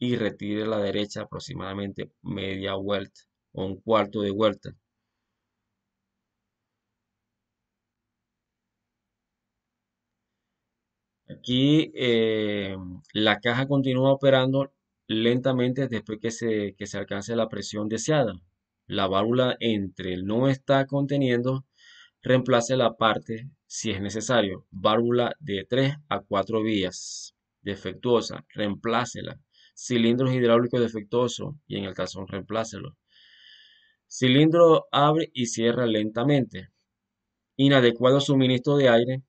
y retire la derecha aproximadamente media vuelta o un cuarto de vuelta. Aquí eh, la caja continúa operando lentamente después que se, que se alcance la presión deseada. La válvula entre no está conteniendo Reemplace la parte, si es necesario, válvula de 3 a 4 vías defectuosa, reemplácela. Cilindro hidráulico defectuoso. y en el tazón reemplácelo. Cilindro abre y cierra lentamente. Inadecuado suministro de aire,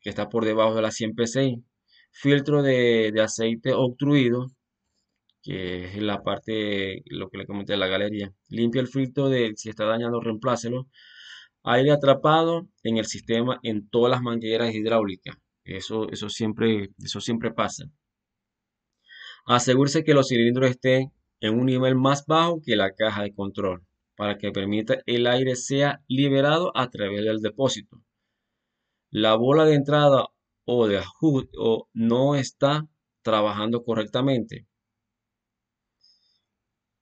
que está por debajo de la 100 PSI. Filtro de, aceite obstruido, que es la parte, lo que le comenté de la galería. Limpia el filtro de, si está dañado, reemplácelo aire atrapado en el sistema en todas las mangueras hidráulicas. Eso, eso, siempre, eso siempre pasa. Asegúrese que los cilindros estén en un nivel más bajo que la caja de control para que permita el aire sea liberado a través del depósito. La bola de entrada o de ajuste o no está trabajando correctamente.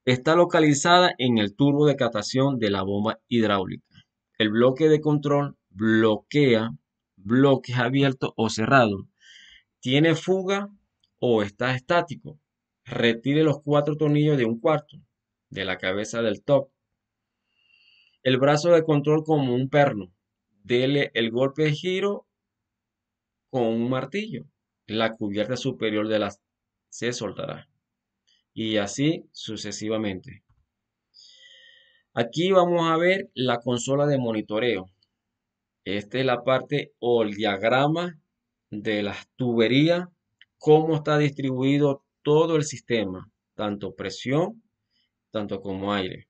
Está localizada en el turbo de catación de la bomba hidráulica. El bloque de control bloquea bloques abiertos o cerrados. Tiene fuga o está estático. Retire los cuatro tornillos de un cuarto de la cabeza del top. El brazo de control como un perno. Dele el golpe de giro con un martillo. La cubierta superior de la se soltará. Y así sucesivamente. Aquí vamos a ver la consola de monitoreo. Esta es la parte o el diagrama de las tuberías, cómo está distribuido todo el sistema, tanto presión, tanto como aire.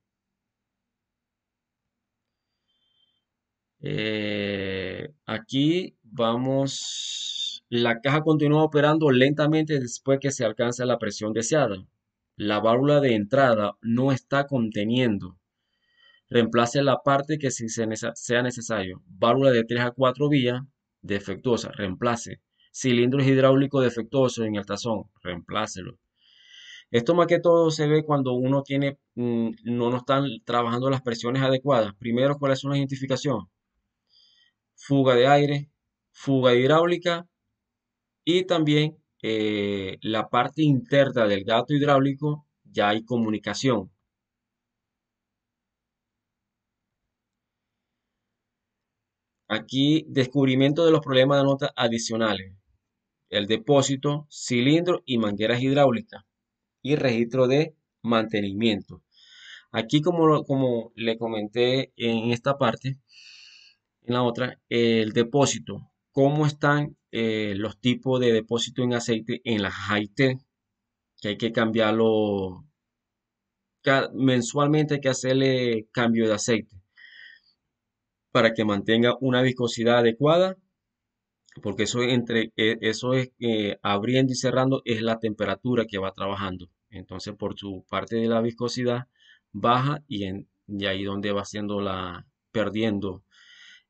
Eh, aquí vamos, la caja continúa operando lentamente después que se alcanza la presión deseada. La válvula de entrada no está conteniendo Reemplace la parte que sea necesario. Válvula de 3 a 4 vías defectuosa, reemplace. Cilindros hidráulicos defectuosos en el tazón, reemplácelo. Esto más que todo se ve cuando uno tiene, mm, no, está están trabajando las presiones adecuadas. Primero, ¿cuál es una identificación? Fuga de aire, fuga hidráulica y también eh, la parte interna del gato hidráulico ya hay comunicación. Aquí, descubrimiento de los problemas de notas adicionales. El depósito, cilindro y mangueras hidráulicas. Y registro de mantenimiento. Aquí, como, como le comenté en esta parte, en la otra, el depósito. ¿Cómo están eh, los tipos de depósito en aceite en la HIT? Que hay que cambiarlo mensualmente hay que hacerle cambio de aceite para que mantenga una viscosidad adecuada, porque eso, entre, e, eso es que eh, abriendo y cerrando es la temperatura que va trabajando. Entonces, por su parte de la viscosidad baja y, en, ahí donde va haciendo la, perdiendo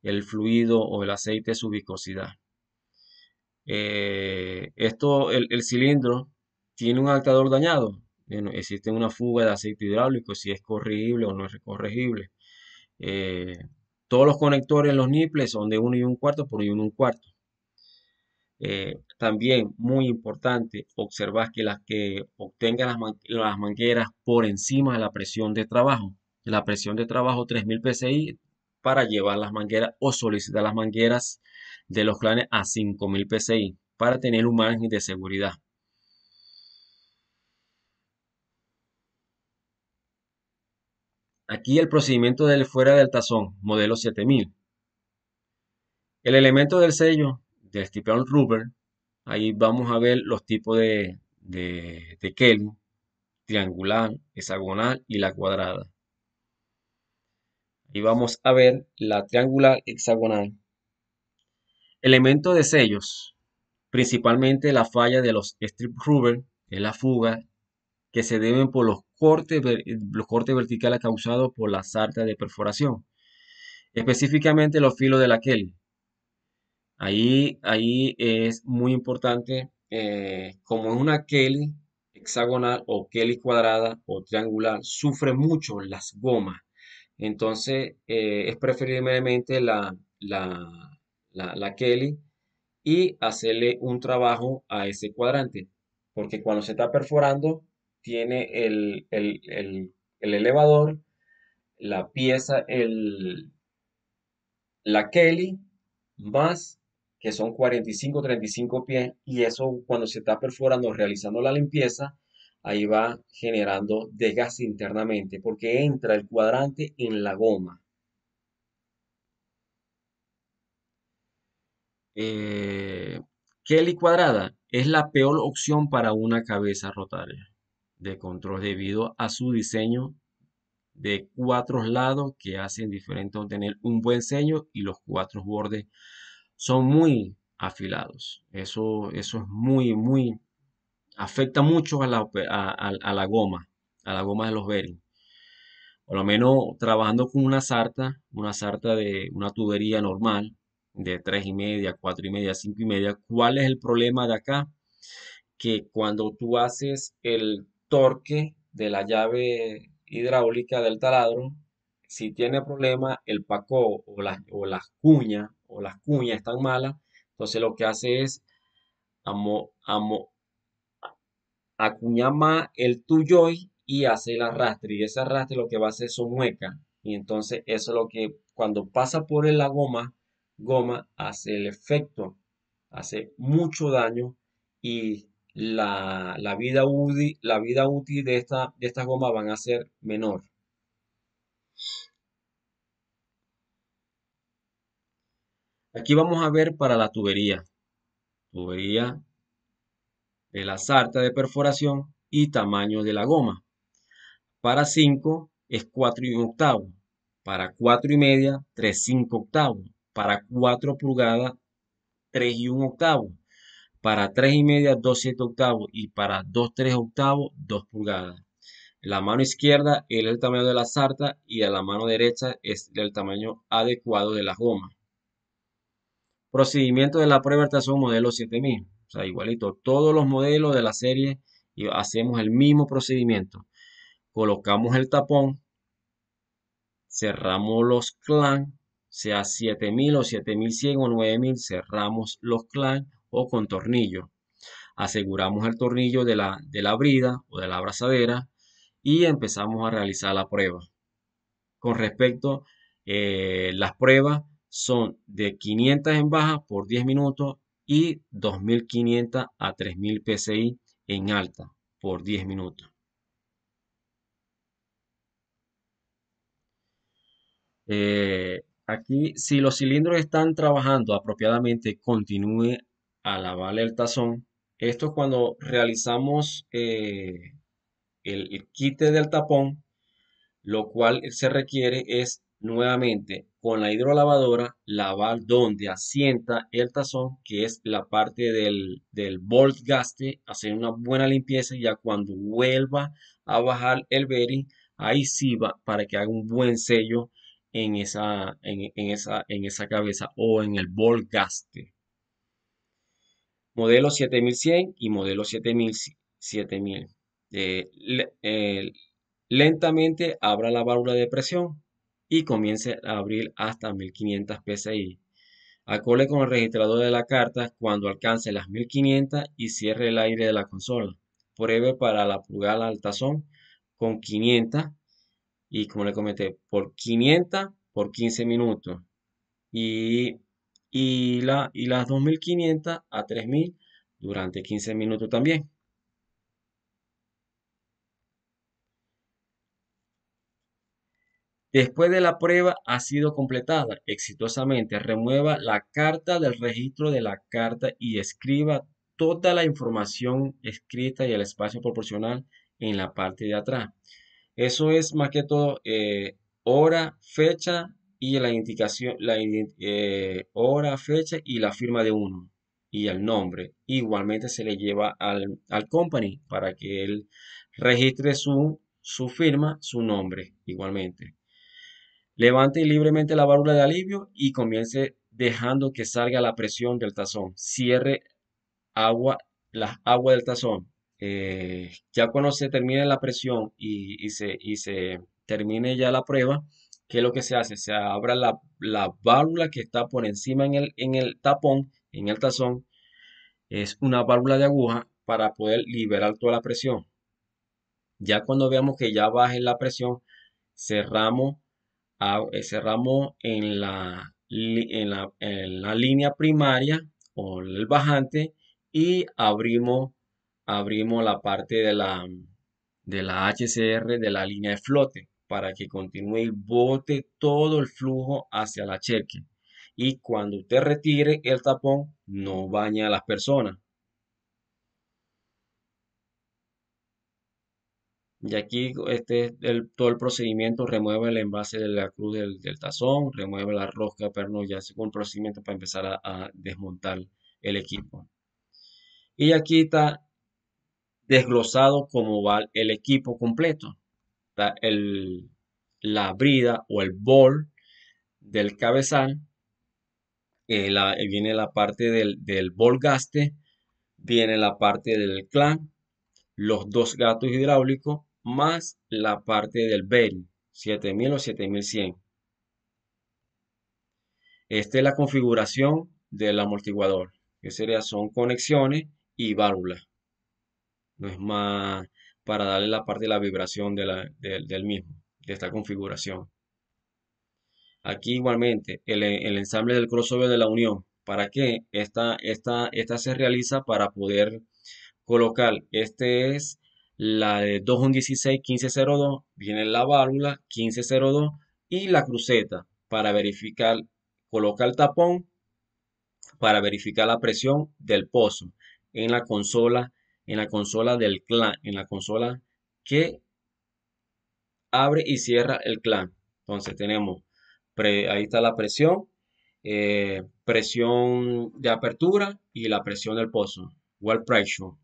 el fluido o el aceite su viscosidad. Eh, esto, el, cilindro tiene un adaptador dañado. existe una fuga de aceite hidráulico, si es corregible o no es corregible. Eh, todos los conectores, en los nipples son de 1 y 1 cuarto por 1 y 1 cuarto. Eh, también muy importante observar que las que obtengan las, las, mangueras por encima de la presión de trabajo, la presión de trabajo 3000 psi para llevar las mangueras o solicitar las mangueras de los clanes a 5000 psi para tener un margen de seguridad. Aquí el procedimiento del fuera del tazón, modelo 7000. El elemento del sello del strip Rubber, ahí vamos a ver los tipos de, de, de Kelly, triangular, hexagonal y la cuadrada. Y vamos a ver la triangular hexagonal. Elemento de sellos, principalmente la falla de los strip rubber, que es la fuga que se deben por los cortes, los verticales causados por la sarta de perforación, específicamente los filos de la Ahí, ahí es muy importante, eh, como es una Kelly hexagonal o Kelly cuadrada o triangular, sufre mucho las gomas. Entonces eh, es preferiblemente la, la, la Kelly y hacerle un trabajo a ese cuadrante, porque cuando se está perforando tiene el, elevador, la pieza, el, la Kelly, más que son 45, 35 pies, y eso cuando se está perforando, realizando la limpieza, ahí va generando desgaste internamente, porque entra el cuadrante en la goma. Eh, Kelly cuadrada es la peor opción para una cabeza rotaria de control debido a su diseño de cuatro lados que hacen diferente tener un buen sello y los cuatro bordes son muy afilados. Eso, eso es muy, muy, afecta mucho a la, la goma, a la goma de los bearings. Por lo menos trabajando con una sarta, una sarta de una tubería normal de tres y media, cuatro y media, cinco y media. ¿Cuál es el problema de acá? Que cuando tú haces el torque de la llave hidráulica del taladro, si tiene problema el paco o las, o las cuñas o las cuñas están malas, entonces lo que hace es amo, amo, más el tuyo y hace el arrastre. Y ese arrastre lo que va a hacer es su mueca. Y entonces eso es lo que cuando pasa por la goma, goma hace el efecto, hace mucho daño y la, vida, la vida, útil de, esta, de estas gomas van a ser menor. Aquí vamos a ver para la tubería. Tubería de la sarta de perforación y tamaño de la goma. Para 5 es 4 y 1 octavo. Para 4 y media, 3, 5 octavos. Para 4 pulgadas, 3 y 1 octavo. Para 3 y media, 2 octavos. Y para 23 octavos, 2 pulgadas. La mano izquierda es el tamaño de la sarta y a la mano derecha es el tamaño adecuado de la goma. Procedimiento de la prueba son modelo 7000. O sea, igualito, todos los modelos de la serie y hacemos el mismo procedimiento. Colocamos el tapón, cerramos los clan, sea 7000 o 7100 o 9000, cerramos los clan o con tornillo. Aseguramos el tornillo de la, de la brida o de la abrazadera y empezamos a realizar la prueba. Con respecto, eh, las pruebas son de 500 en baja por 10 minutos y 2500 a 3000 PSI en alta por 10 minutos. Eh, aquí, si los cilindros están trabajando apropiadamente, continúe a lavar el tazón. Esto es cuando realizamos eh, el, quite del tapón, lo cual se requiere es nuevamente con la hidrolavadora lavar donde asienta el tazón, que es la parte del, del gaste, hacer una buena limpieza y ya cuando vuelva a bajar el bearing, ahí sí va para que haga un buen sello en esa, esa, en esa cabeza o en el gaste modelo 7100 y modelo 7000. Eh, eh, lentamente abra la válvula de presión y comience a abrir hasta 1500 psi. Acole con el registrador de la carta cuando alcance las 1500 y cierre el aire de la consola. Pruebe para la pulgada al tazón con 500 y como le comenté, por 500 por 15 minutos. Y y, la, y las 2500 a 3000 durante 15 minutos también. Después de la prueba ha sido completada exitosamente, remueva la carta del registro de la carta y escriba toda la información escrita y el espacio proporcional en la parte de atrás. Eso es más que todo eh, hora, fecha y la indicación la eh, hora, fecha y la firma de uno y el nombre. Igualmente se le lleva al, company para que él registre su, firma, su nombre, igualmente. Levante libremente la válvula de alivio y comience dejando que salga la presión del tazón. Cierre agua, las agua del tazón. Eh, ya cuando se termine la presión y, y se termine ya la prueba, ¿Qué es lo que se hace? Se abre la, válvula que está por encima en el, en el tapón, en el tazón. Es una válvula de aguja para poder liberar toda la presión. Ya cuando veamos que ya baje la presión, cerramos, ah, eh, cerramos en, la, en, la, en la línea primaria o el bajante y abrimos, abrimos la parte de la, de la HCR de la línea de flote para que continúe y bote todo el flujo hacia la cheque. Y cuando usted retire el tapón, no baña a las personas. Y aquí este el, todo el procedimiento remueve el envase de la cruz del, tazón, remueve la rosca ya hace un procedimiento para empezar a, desmontar el equipo. Y aquí está desglosado como va el equipo completo la, brida o el bol del cabezal, eh, eh, viene la parte del, del gaste, viene la parte del clan, los dos gatos hidráulicos, más la parte del berry, 7000 o 7100. Esta es la configuración del amortiguador, que sería son conexiones y válvulas. No es más, para darle la parte de la vibración del mismo, de esta configuración. Aquí igualmente el, ensamble del crossover de la unión. ¿Para qué? Esta, esta se realiza para poder colocar. Este es la de 216 1502. Viene la válvula 1502 y la cruceta para verificar. Coloca el tapón para verificar la presión del pozo en la consola en la consola del clan, en la consola que abre y cierra el clan. Entonces tenemos, ahí está la presión, eh, presión de apertura y la presión del pozo, wall pressure.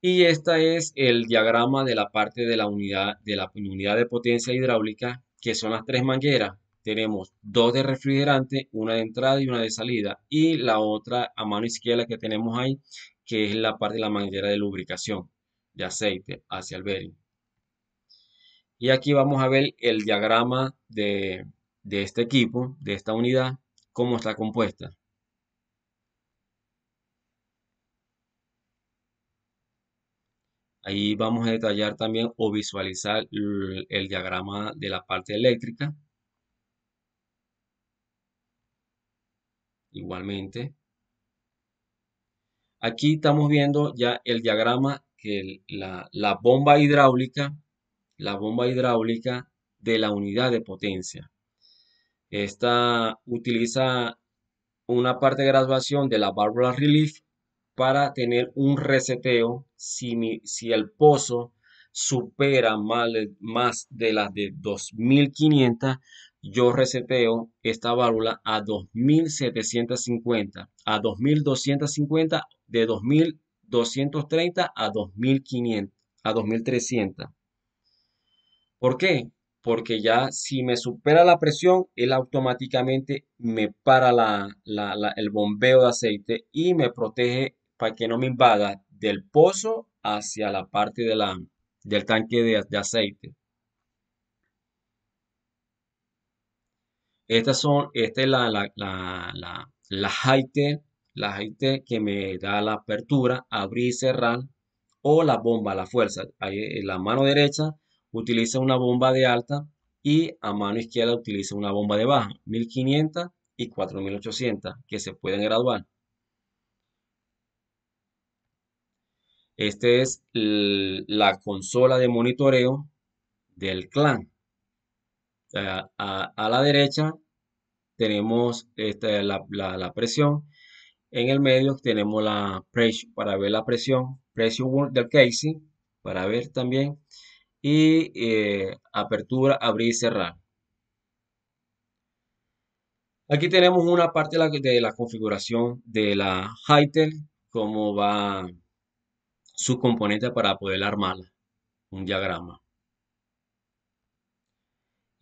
Y este es el diagrama de la parte de la unidad de, la unidad de potencia hidráulica, que son las tres mangueras tenemos dos de refrigerante, una de entrada y una de salida. Y la otra a mano izquierda que tenemos ahí, que es la parte de la manguera de lubricación de aceite hacia el bearing. Y aquí vamos a ver el diagrama de, de este equipo, de esta unidad, cómo está compuesta. Ahí vamos a detallar también o visualizar el diagrama de la parte eléctrica. igualmente. Aquí estamos viendo ya el diagrama que la, bomba hidráulica, la bomba hidráulica de la unidad de potencia. Esta utiliza una parte de graduación de la válvula relief para tener un reseteo si, si el pozo supera más de las de 2500 yo reseteo esta válvula a 2750, a 2250, de 2230 a 2500, a 2300. ¿Por qué? Porque ya si me supera la presión, él automáticamente me para el bombeo de aceite y me protege para que no me invada del pozo hacia la parte del tanque de aceite. Estas son, esta es la, la, la, la, que me da la apertura, abrir y cerrar, o la bomba, la fuerza. en la mano derecha utiliza una bomba de alta y a mano izquierda utiliza una bomba de baja, 1500 y 4800, que se pueden graduar. Esta es la consola de monitoreo del clan a, la derecha tenemos esta, la, presión. En el medio tenemos la presión para ver la presión, Presión del casing para ver también. Y eh, apertura, abrir y cerrar. Aquí tenemos una parte de la, configuración de la Hytel, cómo va su componente para poder armarla, un diagrama.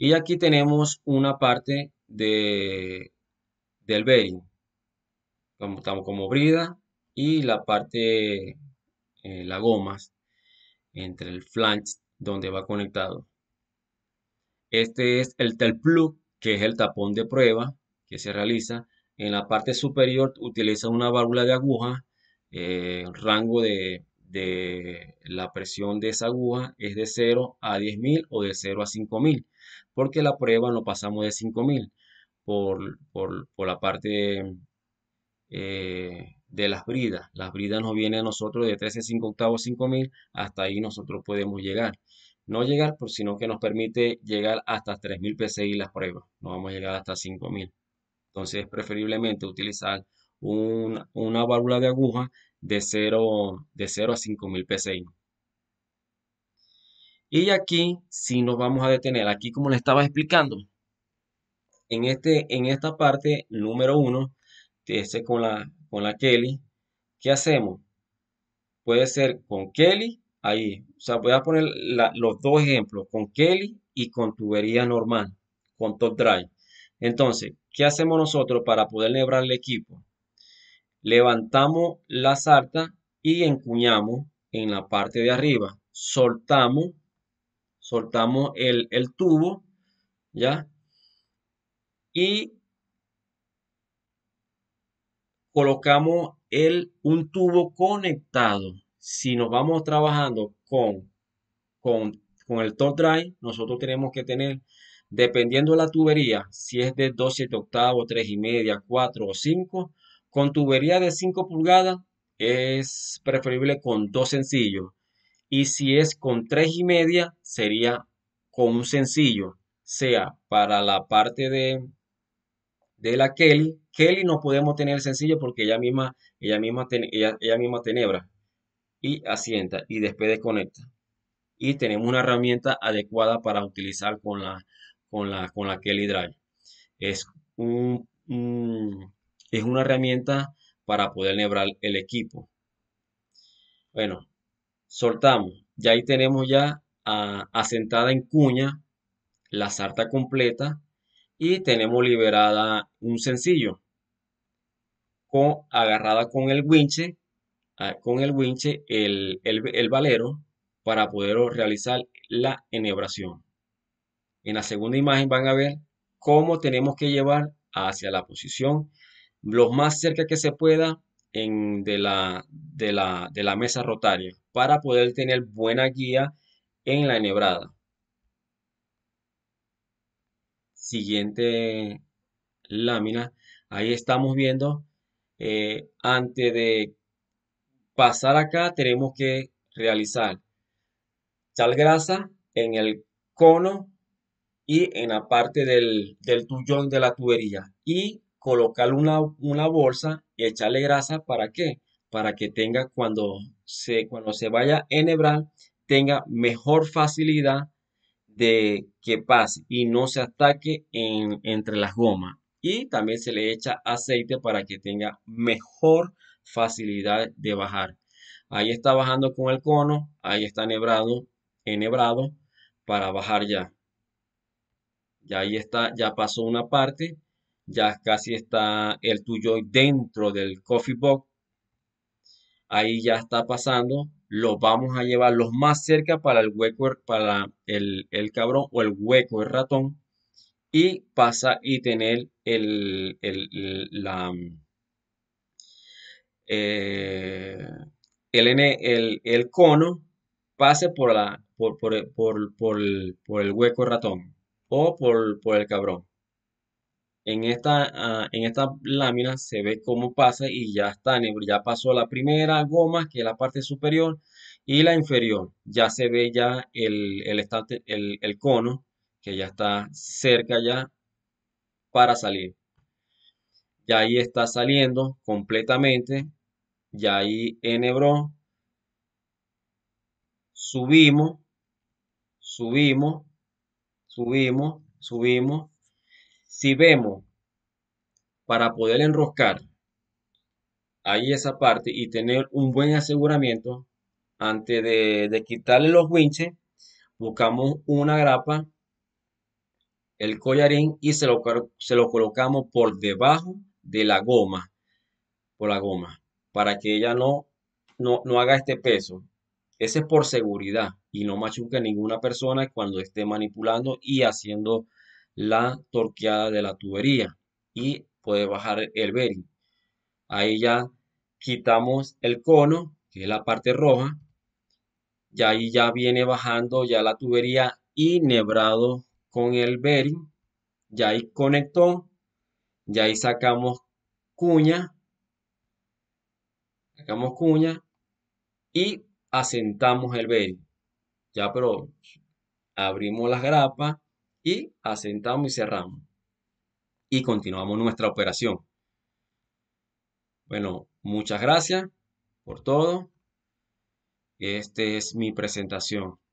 Y aquí tenemos una parte de, del bearing, como, como brida, y la parte, eh, la gomas, entre el flange donde va conectado. Este es el plug que es el tapón de prueba que se realiza. En la parte superior utiliza una válvula de aguja, el eh, rango de, de, la presión de esa aguja es de 0 a 10.000 o de 0 a 5.000 porque la prueba no pasamos de 5000 por, por, por la parte eh, de, las bridas. Las bridas nos vienen a nosotros de 13, 5 octavos, 5000, hasta ahí nosotros podemos llegar. No llegar, sino que nos permite llegar hasta 3000 PCI las pruebas, no vamos a llegar hasta 5000. Entonces, preferiblemente utilizar una válvula de aguja de 0, de 0 a 5000 PCI. Y aquí, si nos vamos a detener, aquí como les estaba explicando, en, este, en esta parte número uno. Que con la, con la Kelly, ¿qué hacemos? Puede ser con Kelly, ahí, o sea, voy a poner los dos ejemplos, con Kelly y con tubería normal, con top drive. Entonces, ¿qué hacemos nosotros para poder lebrar el equipo? Levantamos la sarta y encuñamos en la parte de arriba, soltamos soltamos el, tubo, ¿ya? Y colocamos un tubo conectado. Si nos vamos trabajando con, con, el top drive, nosotros tenemos que tener dependiendo de la tubería, si es de 12 de octavo, 3 y media, 4 o 5, con tubería de 5 pulgadas es preferible con dos sencillos. Y si es con tres y media, sería con un sencillo, sea para la parte de, de la Kelly. Kelly no podemos tener el sencillo porque ella misma, ella misma, ella, misma tenebra y asienta y después desconecta. Y tenemos una herramienta adecuada para utilizar con la, con la, con Kelly Drive. Es, es una herramienta para poder nebrar el equipo. Bueno, soltamos. Y ahí tenemos ya ah, asentada en cuña la sarta completa y tenemos liberada un sencillo con, agarrada con el winche ah, con el winche el, el, valero para poder realizar la enhebración. En la segunda imagen van a ver cómo tenemos que llevar hacia la posición lo más cerca que se pueda de, la, de, la, de la mesa rotaria para poder tener buena guía en la enhebrada. Siguiente lámina. Ahí estamos viendo, eh, antes de pasar acá tenemos que realizar tal grasa en el cono y en la parte del, del tuyón de la tubería y colocar una bolsa y echarle grasa, ¿para qué? Para que tenga cuando se, cuando se vaya a enhebrar, tenga mejor facilidad de que pase y no se ataque en, entre las gomas. Y también se le echa aceite para que tenga mejor facilidad de bajar. Ahí está bajando con el cono, ahí está enhebrado, enhebrado para bajar ya. Ya ahí está, ya pasó una parte, ya casi está el tuyo dentro del coffee box. Ahí ya está pasando. Lo vamos a llevar los más cerca para el hueco, para el, cabrón o el hueco, el ratón. Y pasa y tener el, la, eh, el, el, cono pase por, la, por, por el hueco ratón o por el cabrón. En esta, ah, en esta lámina se ve cómo pasa y ya está, ya pasó la primera goma, que es la parte superior, y la inferior. Ya se ve ya el, el, el, cono, que ya está cerca ya para salir. Ya ahí está saliendo completamente. Ya ahí enhebró. Subimos, subimos, subimos, subimos si vemos para poder enroscar ahí esa parte y tener un buen aseguramiento, antes de, quitarle los winches, buscamos una grapa, el collarín y se lo, se lo colocamos por debajo de la goma, por la goma, para que ella no, no, haga este peso. Ese es por seguridad y no machuque ninguna persona cuando esté manipulando y haciendo la torqueada de la tubería y puede bajar el bearing. Ahí ya quitamos el cono, que es la parte roja, y ahí ya viene bajando ya la tubería y nebrado con el bearing, ya ahí conectó, ya ahí sacamos cuña, sacamos cuña y asentamos el bearing. Ya, pero abrimos las grapas y asentamos y cerramos. Y continuamos nuestra operación. Bueno, muchas gracias por todo. Esta es mi presentación.